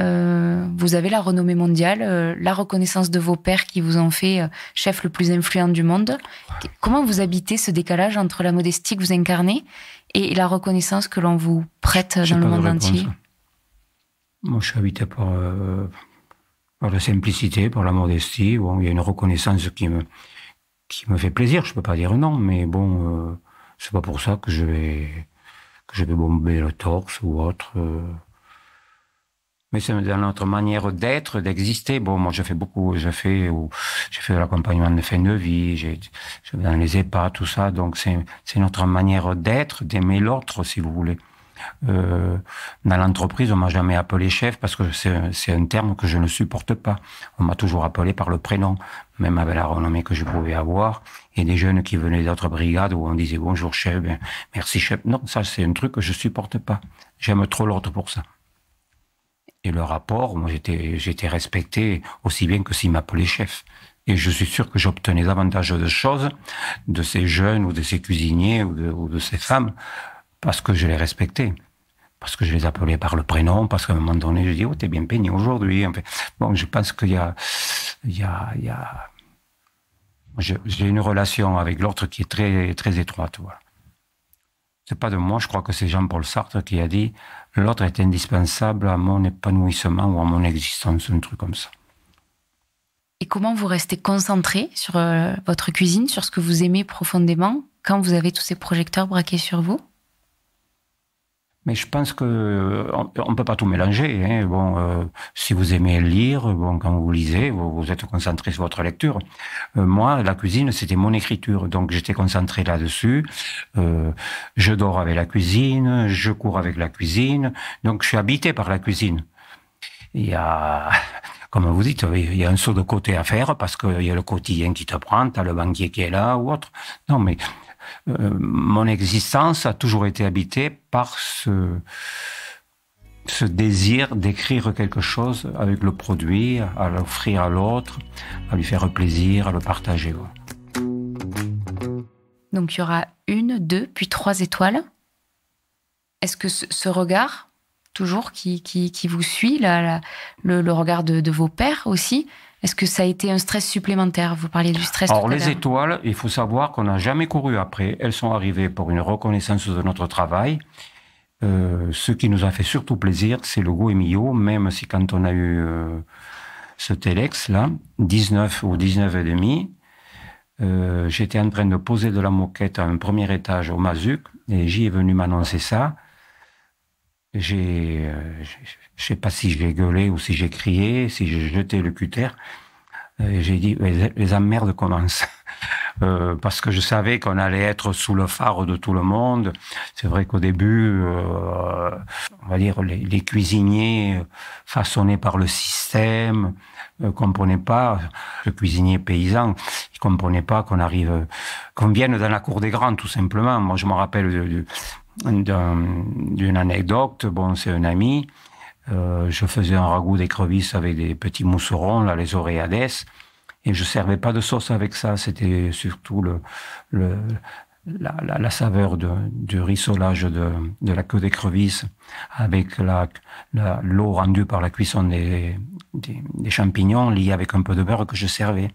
euh, vous avez la renommée mondiale, euh, la reconnaissance de vos pères qui vous ont fait euh, chef le plus influent du monde. Comment vous habitez ce décalage entre la modestie que vous incarnez et la reconnaissance que l'on vous prête dans le monde entier Moi, je suis habité euh, par, la simplicité, par la modestie. Bon, il y a une reconnaissance qui me, qui me fait plaisir. Je ne peux pas dire non, mais bon, euh, c'est pas pour ça que je vais, que je vais bomber le torse ou autre. Euh mais c'est dans notre manière d'être, d'exister. Bon, moi, j'ai fait beaucoup, j'ai fait, j'ai fait l'accompagnement de fin de vie, j'ai, dans les EHPAD, tout ça. Donc, c'est, c'est notre manière d'être, d'aimer l'autre, si vous voulez. Euh, dans l'entreprise, on m'a jamais appelé chef parce que c'est un terme que je ne supporte pas. On m'a toujours appelé par le prénom, même avec la renommée que je pouvais avoir. Et des jeunes qui venaient d'autres brigades où on disait bonjour chef, ben, merci chef. Non, ça c'est un truc que je supporte pas. J'aime trop l'autre pour ça. Et le rapport, moi, j'étais respecté aussi bien que s'il m'appelait chef. Et je suis sûr que j'obtenais davantage de choses de ces jeunes ou de ces cuisiniers ou de, ces femmes parce que je les respectais parce que je les appelais par le prénom, parce qu'à un moment donné, je dis, oh, t'es bien peigné aujourd'hui. fait bon, je pense qu'il y a, il y a, il y a... j'ai une relation avec l'autre qui est très, très étroite, voilà. C'est pas de moi, je crois que c'est Jean-Paul Sartre qui a dit l'autre est indispensable à mon épanouissement ou à mon existence, un truc comme ça. Et comment vous restez concentré sur euh, votre cuisine, sur ce que vous aimez profondément, quand vous avez tous ces projecteurs braqués sur vous mais je pense que euh, on ne peut pas tout mélanger. Hein. Bon, euh, si vous aimez lire, bon, quand vous lisez, vous, êtes concentré sur votre lecture. Euh, moi, la cuisine, c'était mon écriture, donc j'étais concentré là-dessus. je dors avec la cuisine, je cours avec la cuisine, donc je suis habité par la cuisine. Il y a, comme vous dites, il y a un saut de côté à faire parce qu'il y a le quotidien qui te prend, as le banquier qui est là ou autre. Non, mais euh, mon existence a toujours été habitée par ce, désir d'écrire quelque chose avec le produit, à l'offrir à l'autre, à lui faire plaisir, à le partager. Donc il y aura une, deux, puis trois étoiles. Est-ce que ce regard, toujours, qui, vous suit, le, regard de vos pères aussi, est-ce que ça a été un stress supplémentaire Vous parliez du stress. Alors, les étoiles, il faut savoir qu'on n'a jamais couru après. Elles sont arrivées pour une reconnaissance de notre travail. Euh, ce qui nous a fait surtout plaisir, c'est le Emilio, même si quand on a eu euh, ce Telex, là, 19 ou 19 et demi, euh, j'étais en train de poser de la moquette à un premier étage au Mazuc, et j'y est venu m'annoncer ça. J'ai je sais pas si j'ai gueulé ou si j'ai crié, si j'ai jeté le cutter. Euh, j'ai dit les, emmerdes commencent. Euh, parce que je savais qu'on allait être sous le phare de tout le monde. C'est vrai qu'au début, euh, on va dire, les, cuisiniers façonnés par le système ne comprenaient pas, le cuisinier paysan, ne comprenait pas qu'on arrive, qu'on vienne dans la cour des grands, tout simplement. Moi, je me rappelle d'une anecdote, bon, c'est un ami, euh, je faisais un ragoût d'écrevisse avec des petits mousserons, là, les oreades. Et je servais pas de sauce avec ça. C'était surtout la, saveur du rissolage de, la queue d'écrevisse avec l'eau rendue par la cuisson des, champignons liés avec un peu de beurre que je servais.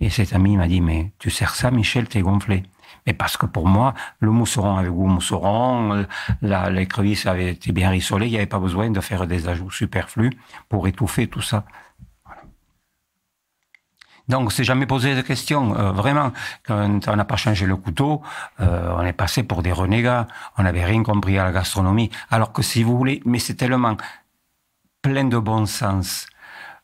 Et cet ami m'a dit, mais tu sers ça, Michel, t'es gonflé. Et parce que pour moi, le mousseron avait goût mousseron, euh, l'écrevisse avait été bien rissolée, il n'y avait pas besoin de faire des ajouts superflus pour étouffer tout ça. Donc, c'est jamais posé de questions, euh, vraiment. Quand on n'a pas changé le couteau, euh, on est passé pour des renégats. On n'avait rien compris à la gastronomie. Alors que si vous voulez, mais c'est tellement plein de bon sens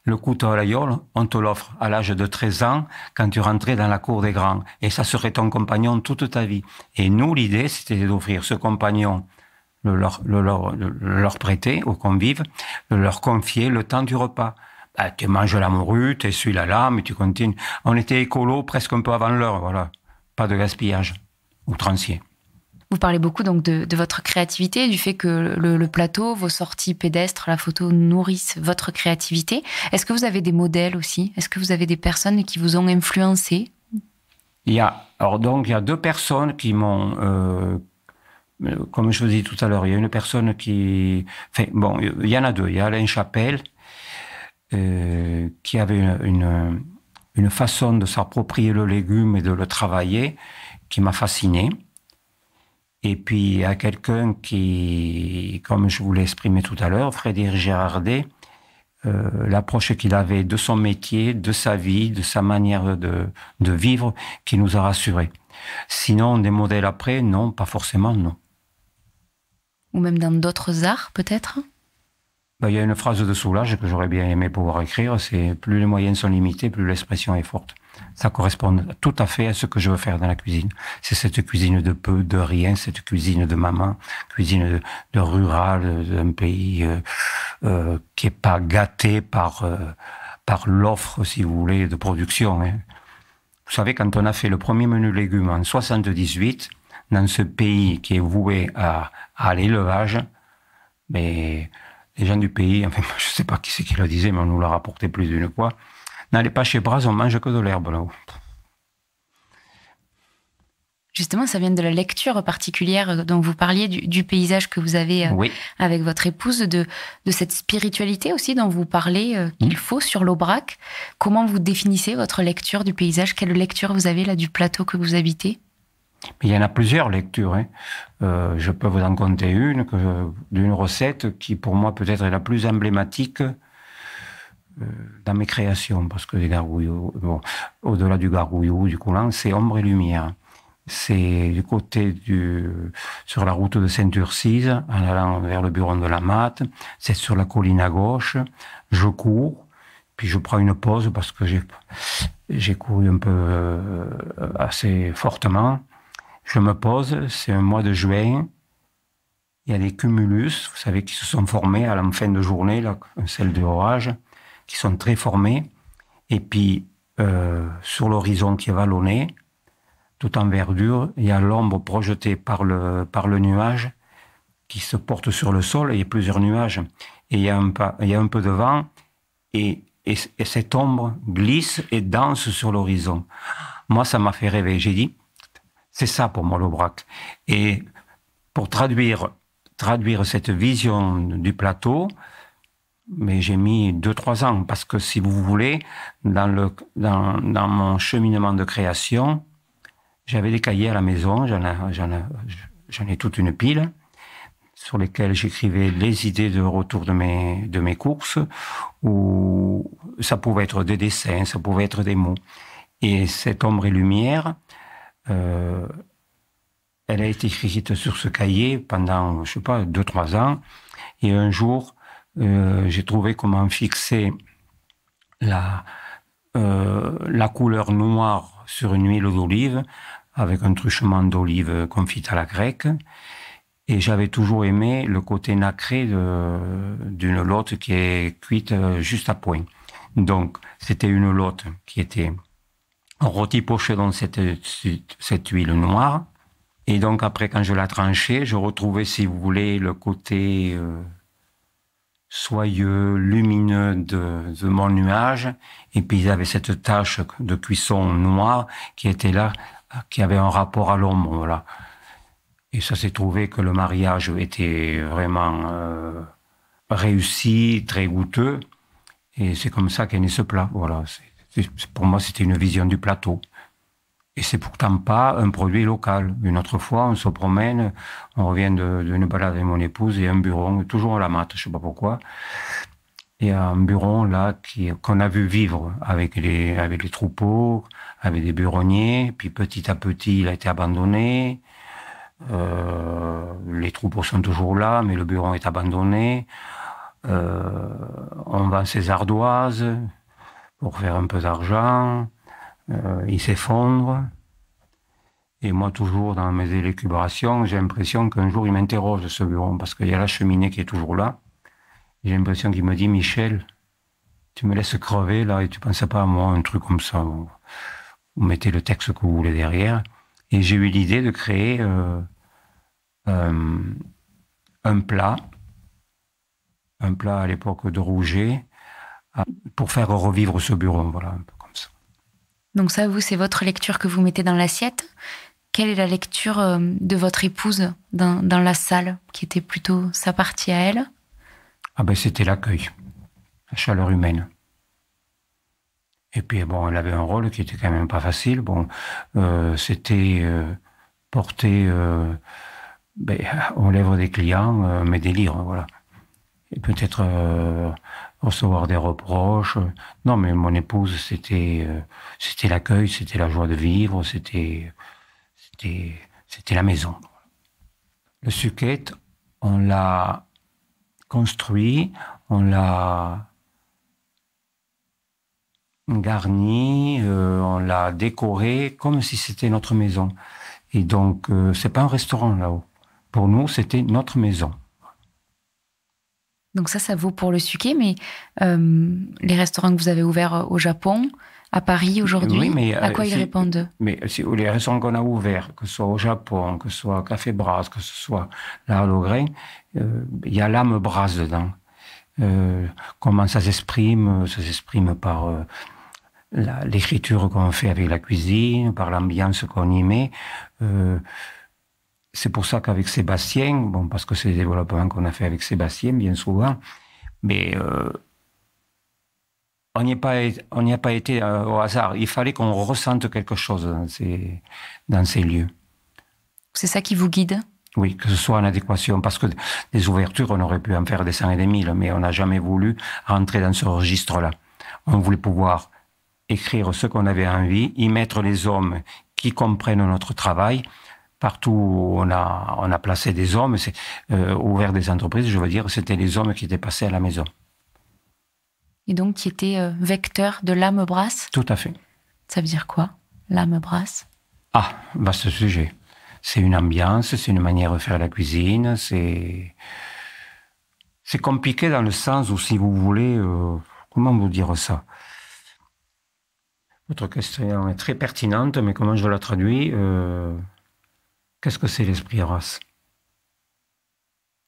le couteau à la on te l'offre à l'âge de 13 ans quand tu rentrais dans la cour des grands. Et ça serait ton compagnon toute ta vie. Et nous, l'idée, c'était d'offrir ce compagnon, le leur, prêter aux convives, de leur confier le temps du repas. Bah, tu manges la morue, tu essuies la lame et tu continues. On était écolo presque un peu avant l'heure, voilà. Pas de gaspillage outrancier. Vous parlez beaucoup donc de, votre créativité, du fait que le, plateau, vos sorties pédestres, la photo nourrissent votre créativité. Est-ce que vous avez des modèles aussi Est-ce que vous avez des personnes qui vous ont influencé Il y a alors donc il y a deux personnes qui m'ont euh, comme je vous dis tout à l'heure, il y a une personne qui. bon, il y en a deux. Il y a Alain Chapelle, euh, qui avait une, une façon de s'approprier le légume et de le travailler qui m'a fasciné. Et puis à quelqu'un qui, comme je vous l'ai exprimé tout à l'heure, Frédéric Gérardet, euh, l'approche qu'il avait de son métier, de sa vie, de sa manière de, de vivre, qui nous a rassurés. Sinon, des modèles après, non, pas forcément, non. Ou même dans d'autres arts, peut-être il y a une phrase de Soulage que j'aurais bien aimé pouvoir écrire, c'est plus les moyens sont limités, plus l'expression est forte. Ça correspond tout à fait à ce que je veux faire dans la cuisine. C'est cette cuisine de peu, de rien, cette cuisine de maman, cuisine de, rurale, rural d'un pays euh, euh, qui est pas gâté par euh, par l'offre, si vous voulez, de production. Hein. Vous savez, quand on a fait le premier menu légumes en 78, dans ce pays qui est voué à, à l'élevage, mais les gens du pays, enfin, je ne sais pas qui c'est qui le disait, mais on nous l'a rapporté plus d'une fois, n'allez pas chez Bras, on mange que de l'herbe là-haut. Justement, ça vient de la lecture particulière dont vous parliez, du, paysage que vous avez euh, avec votre épouse, de, de, cette spiritualité aussi dont vous parlez Il euh, qu'il mmh. faut sur l'Aubrac. Comment vous définissez votre lecture du paysage Quelle lecture vous avez là du plateau que vous habitez il y en a plusieurs lectures. Hein. Euh, je peux vous en compter une, d'une recette qui, pour moi, peut-être est la plus emblématique euh, dans mes créations, parce que les bon, au-delà du gargouillou, du coulant, c'est ombre et lumière. C'est du côté du, sur la route de saint urcise en allant vers le bureau de la Matte. C'est sur la colline à gauche. Je cours, puis je prends une pause parce que j'ai, couru un peu euh, assez fortement. Je me pose, c'est un mois de juin. Il y a des cumulus, vous savez, qui se sont formés à la fin de journée, là, celle de orage, qui sont très formés. Et puis, euh, sur l'horizon qui est vallonné, tout en verdure, il y a l'ombre projetée par le, par le nuage qui se porte sur le sol. il y a plusieurs nuages. Et il y a un, peu de vent. et cette ombre glisse et danse sur l'horizon. Moi, ça m'a fait rêver. J'ai dit, c'est ça pour moi l'Aubrac. Et pour traduire, traduire cette vision du plateau, mais j'ai mis deux, trois ans, parce que si vous voulez, dans, le, dans, mon cheminement de création, j'avais des cahiers à la maison, j'en ai toute une pile, sur lesquels j'écrivais les idées de retour de mes, de mes courses, ou ça pouvait être des dessins, ça pouvait être des mots. Et cette Ombre et Lumière, euh, elle a été écrite sur ce cahier pendant, je sais pas, deux, trois ans. Et un jour, euh, j'ai trouvé comment fixer la, euh, la couleur noire sur une huile d'olive avec un truchement d'olive confite à la grecque. Et j'avais toujours aimé le côté nacré d'une lotte qui est cuite juste à point. Donc, c'était une lotte qui était rôti-poché dans cette, cette huile noire. Et donc après, quand je la tranchais, je retrouvais, si vous voulez, le côté euh, soyeux, lumineux de, mon nuage. Et puis il y avait cette tache de cuisson noire qui était là, qui avait un rapport à l'ombre. Voilà. Et ça s'est trouvé que le mariage était vraiment euh, réussi, très goûteux. Et c'est comme ça qu'est né ce plat. Voilà, c'est pour moi, c'était une vision du plateau. Et c'est pourtant pas un produit local. Une autre fois, on se promène, on revient d'une balade avec mon épouse et un bureau, toujours à la mat, je sais pas pourquoi. il y a un bureau là qu'on a vu vivre avec les, avec les troupeaux, avec des buronniers. Puis petit à petit, il a été abandonné. Euh, les troupeaux sont toujours là, mais le bureau est abandonné. Euh, on vend ses ardoises, pour faire un peu d'argent. Euh, il s'effondre. Et moi, toujours dans mes élucubrations, j'ai l'impression qu'un jour, il m'interroge, de ce bureau, parce qu'il y a la cheminée qui est toujours là. J'ai l'impression qu'il me dit, Michel, tu me laisses crever là et tu pensais pas à moi, un truc comme ça. Vous, mettez le texte que vous voulez derrière. Et j'ai eu l'idée de créer euh, euh, un plat, un plat à l'époque de Rouget, ah, pour faire revivre ce bureau. Voilà, un peu comme ça. Donc ça, vous, c'est votre lecture que vous mettez dans l'assiette. Quelle est la lecture euh, de votre épouse dans, la salle, qui était plutôt sa partie à elle Ah ben c'était l'accueil, la chaleur humaine. Et puis bon, elle avait un rôle qui était quand même pas facile. Bon, euh, c'était euh, porter ben, aux lèvres des clients mes délires, voilà. Et peut-être recevoir des reproches. Non, mais mon épouse, c'était euh, c'était l'accueil, c'était la joie de vivre, c'était c'était c'était la maison. Le suquette, on l'a construit, on l'a garni, euh, on l'a décoré comme si c'était notre maison. Et donc, ce euh, c'est pas un restaurant là-haut. Pour nous, c'était notre maison. Donc ça, ça vaut pour le suqué, mais euh, les restaurants que vous avez ouverts euh, au Japon, à Paris aujourd'hui, mais, à quoi euh, ils répondent Mais si, les restaurants qu'on a ouverts, que ce soit au Japon, que ce soit Café Brasse, que ce soit là il y a l'âme brasse dedans. comment ça s'exprime Ça s'exprime par l'écriture qu'on fait avec la cuisine, par l'ambiance qu'on y met. C'est pour ça qu'avec Sébastien, bon, parce que c'est le développement qu'on a fait avec Sébastien, bien souvent, mais euh, on n'y a, pas été euh, au hasard. Il fallait qu'on ressente quelque chose dans ces, dans ces lieux. C'est ça qui vous guide Oui, que ce soit en adéquation, parce que des ouvertures, on aurait pu en faire des cent et des mille, mais on n'a jamais voulu rentrer dans ce registre-là. On voulait pouvoir écrire ce qu'on avait envie, y mettre les hommes qui comprennent notre travail, partout où on a, placé des hommes, c'est euh, ouvert des entreprises, je veux dire, c'était les hommes qui étaient passés à la maison. Et donc qui étaient euh, vecteurs de l'âme brasse Tout à fait. Ça veut dire quoi, l'âme brasse Ah, vaste sujet. C'est une ambiance, c'est une manière de faire la cuisine, c'est... C'est compliqué dans le sens où, si vous voulez, euh, comment vous dire ça Votre question est très pertinente, mais comment je la traduis Qu'est-ce que c'est l'esprit race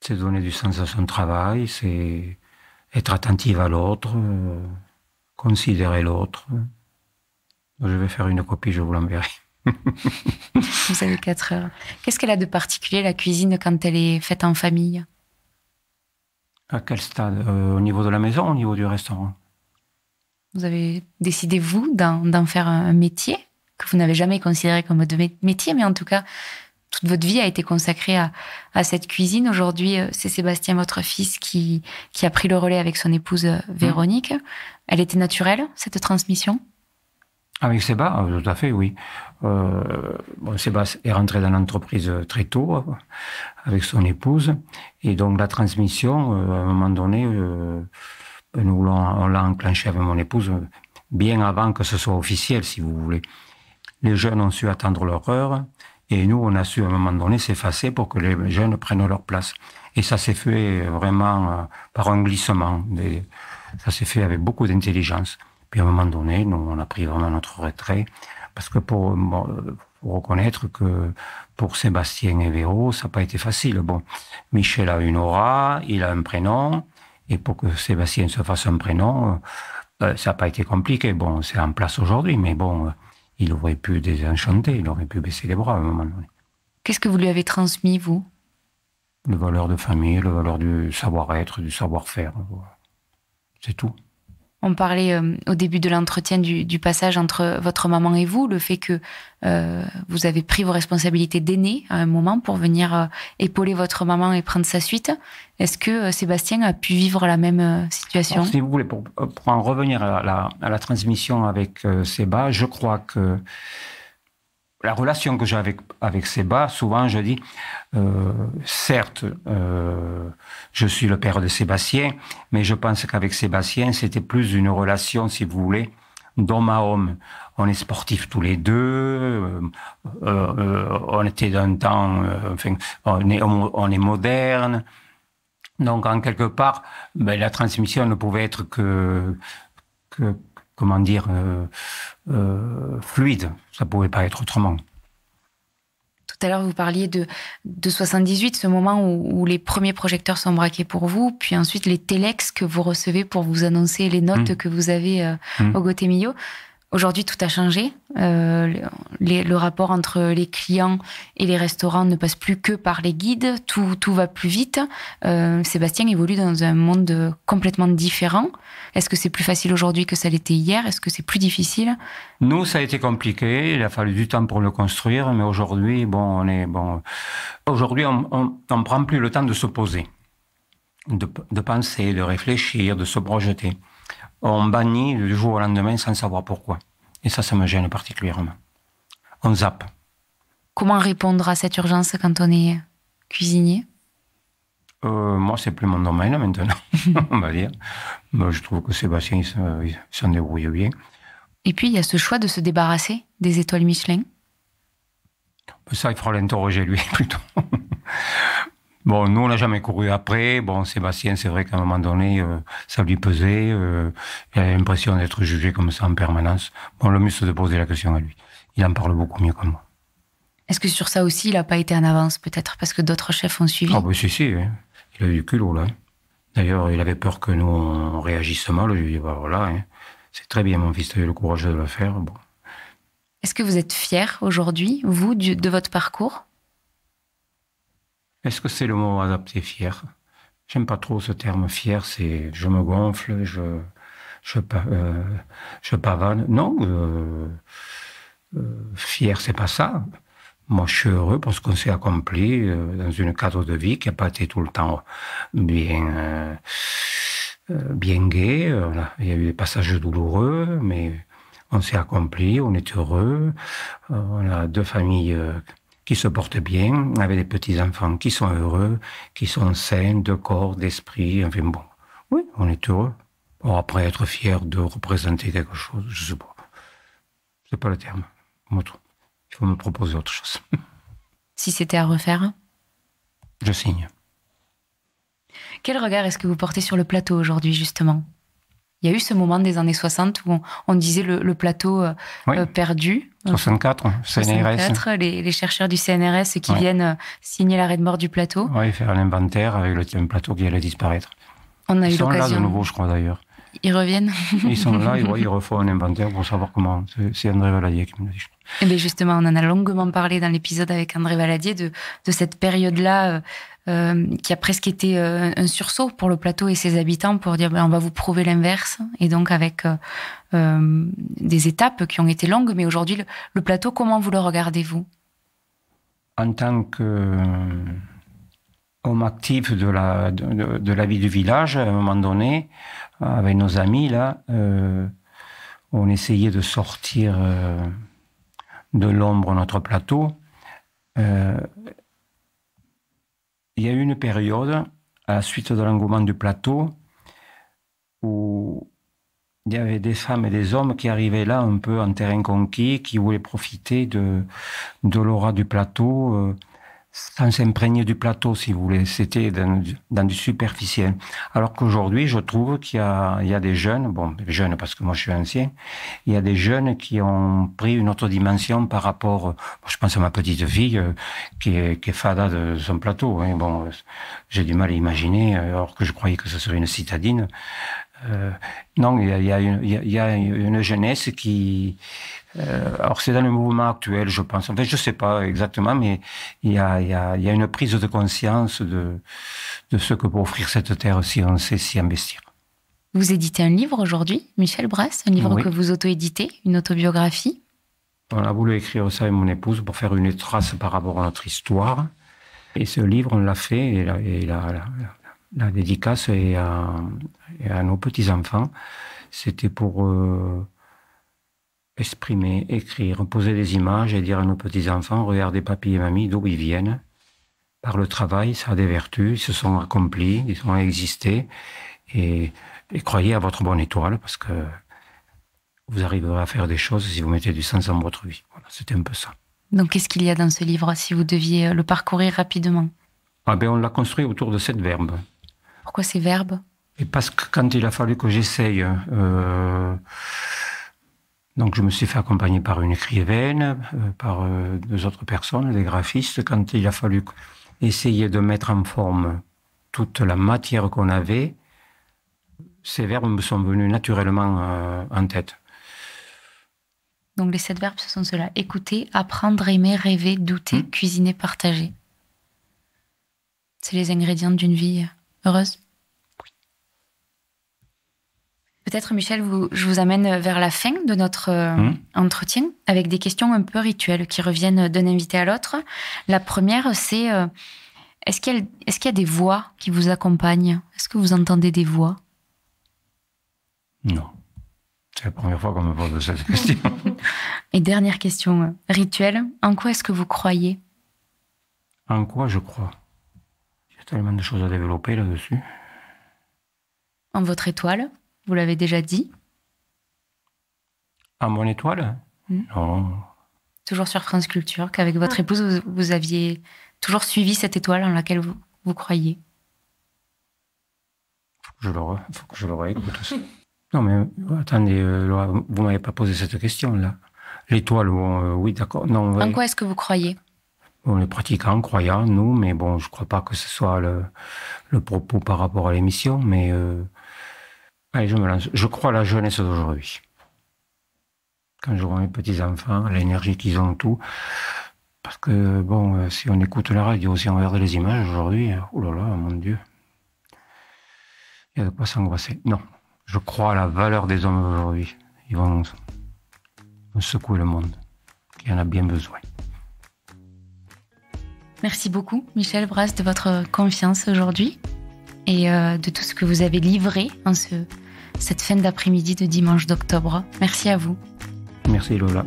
C'est donner du sens à son travail, c'est être attentive à l'autre, considérer l'autre. Je vais faire une copie, je vous l'enverrai. vous avez quatre heures. Qu'est-ce qu'elle a de particulier, la cuisine, quand elle est faite en famille À quel stade euh, Au niveau de la maison, au niveau du restaurant Vous avez décidé, vous, d'en faire un métier que vous n'avez jamais considéré comme de métier, mais en tout cas, toute votre vie a été consacrée à, cette cuisine. Aujourd'hui, euh, c'est Sébastien, votre fils, qui, a pris le relais avec son épouse euh, mmh. Véronique. Elle était naturelle, cette transmission Avec ah Sébastien, ah, tout à fait, oui. Euh, est rentré dans l'entreprise euh, très tôt avec son épouse. Et donc, la transmission, à un moment donné, on l'a enclenché avec mon épouse bien avant que ce soit officiel, si vous voulez. Les jeunes ont su attendre leur heure et nous, on a su à un moment donné s'effacer pour que les jeunes prennent leur place. Et ça s'est fait euh, vraiment euh, par un glissement. Des... Ça s'est fait avec beaucoup d'intelligence. Puis à un moment donné, nous, on a pris vraiment notre retrait. Parce que pour, reconnaître que pour Sébastien et Véro, ça n'a pas été facile. Bon, Michel a une aura, il a un prénom. Et pour que Sébastien se fasse un prénom, euh, ça n'a pas été compliqué. Bon, c'est en place aujourd'hui, mais bon, il aurait pu désenchanter, il aurait pu baisser les bras à un moment donné. Qu'est-ce que vous lui avez transmis, vous Le valeur de famille, le valeur du savoir-être, du savoir-faire. C'est tout. On parlait euh, au début de l'entretien du, passage entre votre maman et vous, le fait que euh, vous avez pris vos responsabilités d'aîné à un moment pour venir euh, épauler votre maman et prendre sa suite. Est-ce que Sébastien a pu vivre la même situation Si vous voulez, pour, en revenir à la, à la transmission avec Séba, je crois que la relation que j'ai avec, avec souvent je dis, euh, certes, euh, je suis le père de Sébastien, mais je pense qu'avec Sébastien, c'était plus une relation, si vous voulez, d'homme à homme. On est sportifs tous les deux, euh, on était d'un temps, enfin, on est, est moderne. Donc, en quelque part, ben, la transmission ne pouvait être que comment dire, euh, euh, fluide. Ça ne pouvait pas être autrement. Tout à l'heure, vous parliez de, 78, ce moment où, les premiers projecteurs sont braqués pour vous, puis ensuite les téléx que vous recevez pour vous annoncer les notes mmh. que vous avez au euh, mmh. au Aujourd'hui, tout a changé. Euh, le rapport entre les clients et les restaurants ne passe plus que par les guides. Tout, tout va plus vite. Euh, Sébastien évolue dans un monde complètement différent. Est-ce que c'est plus facile aujourd'hui que ça l'était hier Est-ce que c'est plus difficile Nous, ça a été compliqué. Il a fallu du temps pour le construire. Mais aujourd'hui, bon, on est bon. Aujourd'hui, on ne prend plus le temps de se poser, de penser, de réfléchir, de se projeter on bannit du jour au lendemain sans savoir pourquoi. Et ça, ça me gêne particulièrement. On zappe. Comment répondre à cette urgence quand on est cuisinier euh, Moi, c'est plus mon domaine maintenant, on va dire. Euh, je trouve que Sébastien, s'en débrouille bien. Et puis, il y a ce choix de se débarrasser des étoiles Michelin. Ça, il faudra l'interroger, lui, plutôt. Bon, nous, on n'a jamais couru après. Bon, Sébastien, c'est vrai qu'à un moment donné, euh, ça lui pesait. Euh, il avait l'impression d'être jugé comme ça en permanence. Bon, le mieux, c'est de poser la question à lui. Il en parle beaucoup mieux que moi. Est-ce que sur ça aussi, il n'a pas été en avance, peut-être, parce que d'autres chefs ont suivi Ah, ben, si, si. Hein. Il a eu du culot, là. Hein. D'ailleurs, il avait peur que nous, on réagisse mal. Je lui bah, voilà, hein. c'est très bien, mon fils, tu eu le courage de le faire. Bon. Est-ce que vous êtes fier aujourd'hui, vous, de votre parcours est-ce que c'est le mot adapté fier J'aime pas trop ce terme fier, c'est je me gonfle, je, je, euh, pavane. Non, euh, euh, fier, c'est pas ça. Moi, je suis heureux parce qu'on s'est accompli euh, dans une cadre de vie qui n'a pas été tout le temps bien, bien gai. Il y a eu des passages douloureux, mais on s'est accompli, on est heureux. on a deux familles qui se portent bien, avec des petits-enfants qui sont heureux, qui sont sains de corps, d'esprit, enfin bon. Oui, on est heureux. Bon, après, être fier de représenter quelque chose, je sais pas. C'est pas le terme. Il faut me proposer autre chose. Si c'était à refaire Je signe. Quel regard est-ce que vous portez sur le plateau aujourd'hui, justement il y a eu ce moment des années 60 où on, disait le, plateau euh, euh, perdu. 64, euh, hein, CNRS. les, chercheurs du CNRS qui viennent signer l'arrêt de mort du plateau. Oui, faire l'inventaire avec le plateau qui allait disparaître. On a Ils eu là de nouveau, je crois d'ailleurs ils reviennent. Ils sont là, ils, refont un inventaire pour savoir comment. C'est André Valadier qui me l'a dit. Et eh ben, justement, on en a longuement parlé dans l'épisode avec André Valadier de, cette période-là euh, euh, qui a presque été euh, un sursaut pour le plateau et ses habitants pour dire ben, on va vous prouver l'inverse. Et donc avec des étapes qui ont été longues, mais aujourd'hui, le, plateau, comment vous le regardez-vous En tant que actif de la, de, de, la vie du village, à un moment donné, avec nos amis, là, euh, on essayait de sortir euh, de l'ombre notre plateau. Euh, il y a eu une période, à la suite de l'engouement du plateau, où il y avait des femmes et des hommes qui arrivaient là un peu en terrain conquis, qui voulaient profiter de, de l'aura du plateau sans s'imprégner du plateau, si vous voulez. C'était dans, du superficiel. Alors qu'aujourd'hui, je trouve qu'il y, a, des jeunes, bon, jeunes parce que moi je suis ancien, il y a des jeunes qui ont pris une autre dimension par rapport, euh, je pense à ma petite fille euh, qui est, fada de son plateau. Hein. Bon, j'ai du mal à imaginer, euh, alors que je croyais que ce serait une citadine. non, il il il y a une jeunesse qui, euh, alors c'est dans le mouvement actuel, je pense. Enfin, fait, je sais pas exactement, mais il y a, une prise de conscience de, ce que peut offrir cette terre si on sait s'y investir. Vous éditez un livre aujourd'hui, Michel Brass, un livre que vous auto-éditez, une autobiographie. On a voulu écrire ça avec mon épouse pour faire une trace par rapport à notre histoire. Et ce livre, on l'a fait, et la, dédicace est à, nos petits-enfants. C'était pour euh, exprimer, écrire, poser des images et dire à nos petits-enfants, regardez papy et mamie, d'où ils viennent. Par le travail, ça a des vertus, ils se sont accomplis, ils ont existé. Et, croyez à votre bonne étoile, parce que vous arriverez à faire des choses si vous mettez du sens en votre vie. c'était un peu ça. Donc, qu'est-ce qu'il y a dans ce livre, si vous deviez euh, le parcourir rapidement ah ben, On l'a construit autour de cette verbe. Pourquoi ces verbes Et parce que quand il a fallu que j'essaye... Euh, donc je me suis fait accompagner par une écrivaine, euh, par euh, deux autres personnes, des graphistes, quand il a fallu essayer de mettre en forme toute la matière qu'on avait, ces verbes me sont venus naturellement euh, en tête. Donc les sept verbes, ce sont ceux-là. Écouter, apprendre, aimer, rêver, douter, hmm. cuisiner, partager. C'est les ingrédients d'une vie heureuse Peut-être, Michel, je vous amène vers la fin de notre euh, hum. entretien avec des questions un peu rituelles qui reviennent d'un invité à l'autre. La première, c'est euh, est-ce qu'il y, y, a des voix qui vous accompagnent Est-ce que vous entendez des voix Non. C'est la première fois qu'on me pose cette question. Et dernière question euh, rituelle en quoi est-ce que vous croyez En quoi je crois Il y a tellement de choses à développer là-dessus. En votre étoile vous l'avez déjà dit À mon étoile hmm. Non. Toujours sur France Culture, qu'avec votre ah. épouse, vous, aviez toujours suivi cette étoile en laquelle vous, vous croyez faut que je le, réécoute non, mais euh, attendez, Vous euh, vous m'avez pas posé cette question-là. L'étoile, euh, oui, d'accord. Non, En quoi est-ce que vous croyez on est pratiquants, croyants, nous, mais bon, je ne crois pas que ce soit le, propos par rapport à l'émission, mais Allez, je me lance. Je crois à la jeunesse d'aujourd'hui. Quand je vois mes petits-enfants, l'énergie qu'ils ont, tout. Parce que, bon, euh, si on écoute la radio, si on regarde les images aujourd'hui, euh, oh là là, mon Dieu. Il y a de quoi s'angoisser. Non, je crois à la valeur des hommes aujourd'hui. Ils vont, secouer le monde. Il y en a bien besoin. Merci beaucoup, Michel Brass, de votre confiance aujourd'hui et euh, de tout ce que vous avez livré en ce cette fin d'après-midi de dimanche d'octobre. Merci à vous. Merci Lola.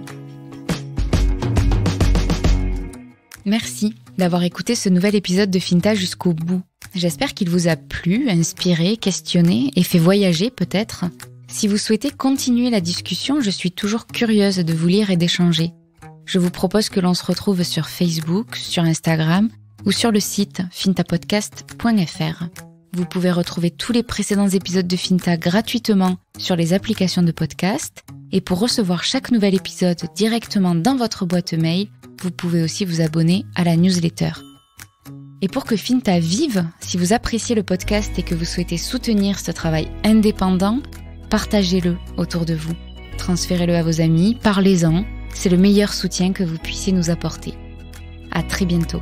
Merci d'avoir écouté ce nouvel épisode de Finta jusqu'au bout. J'espère qu'il vous a plu, inspiré, questionné et fait voyager peut-être. Si vous souhaitez continuer la discussion, je suis toujours curieuse de vous lire et d'échanger. Je vous propose que l'on se retrouve sur Facebook, sur Instagram ou sur le site fintapodcast.fr. Vous pouvez retrouver tous les précédents épisodes de Finta gratuitement sur les applications de podcast. Et pour recevoir chaque nouvel épisode directement dans votre boîte mail, vous pouvez aussi vous abonner à la newsletter. Et pour que Finta vive, si vous appréciez le podcast et que vous souhaitez soutenir ce travail indépendant, partagez-le autour de vous. Transférez-le à vos amis, parlez-en, c'est le meilleur soutien que vous puissiez nous apporter. À très bientôt.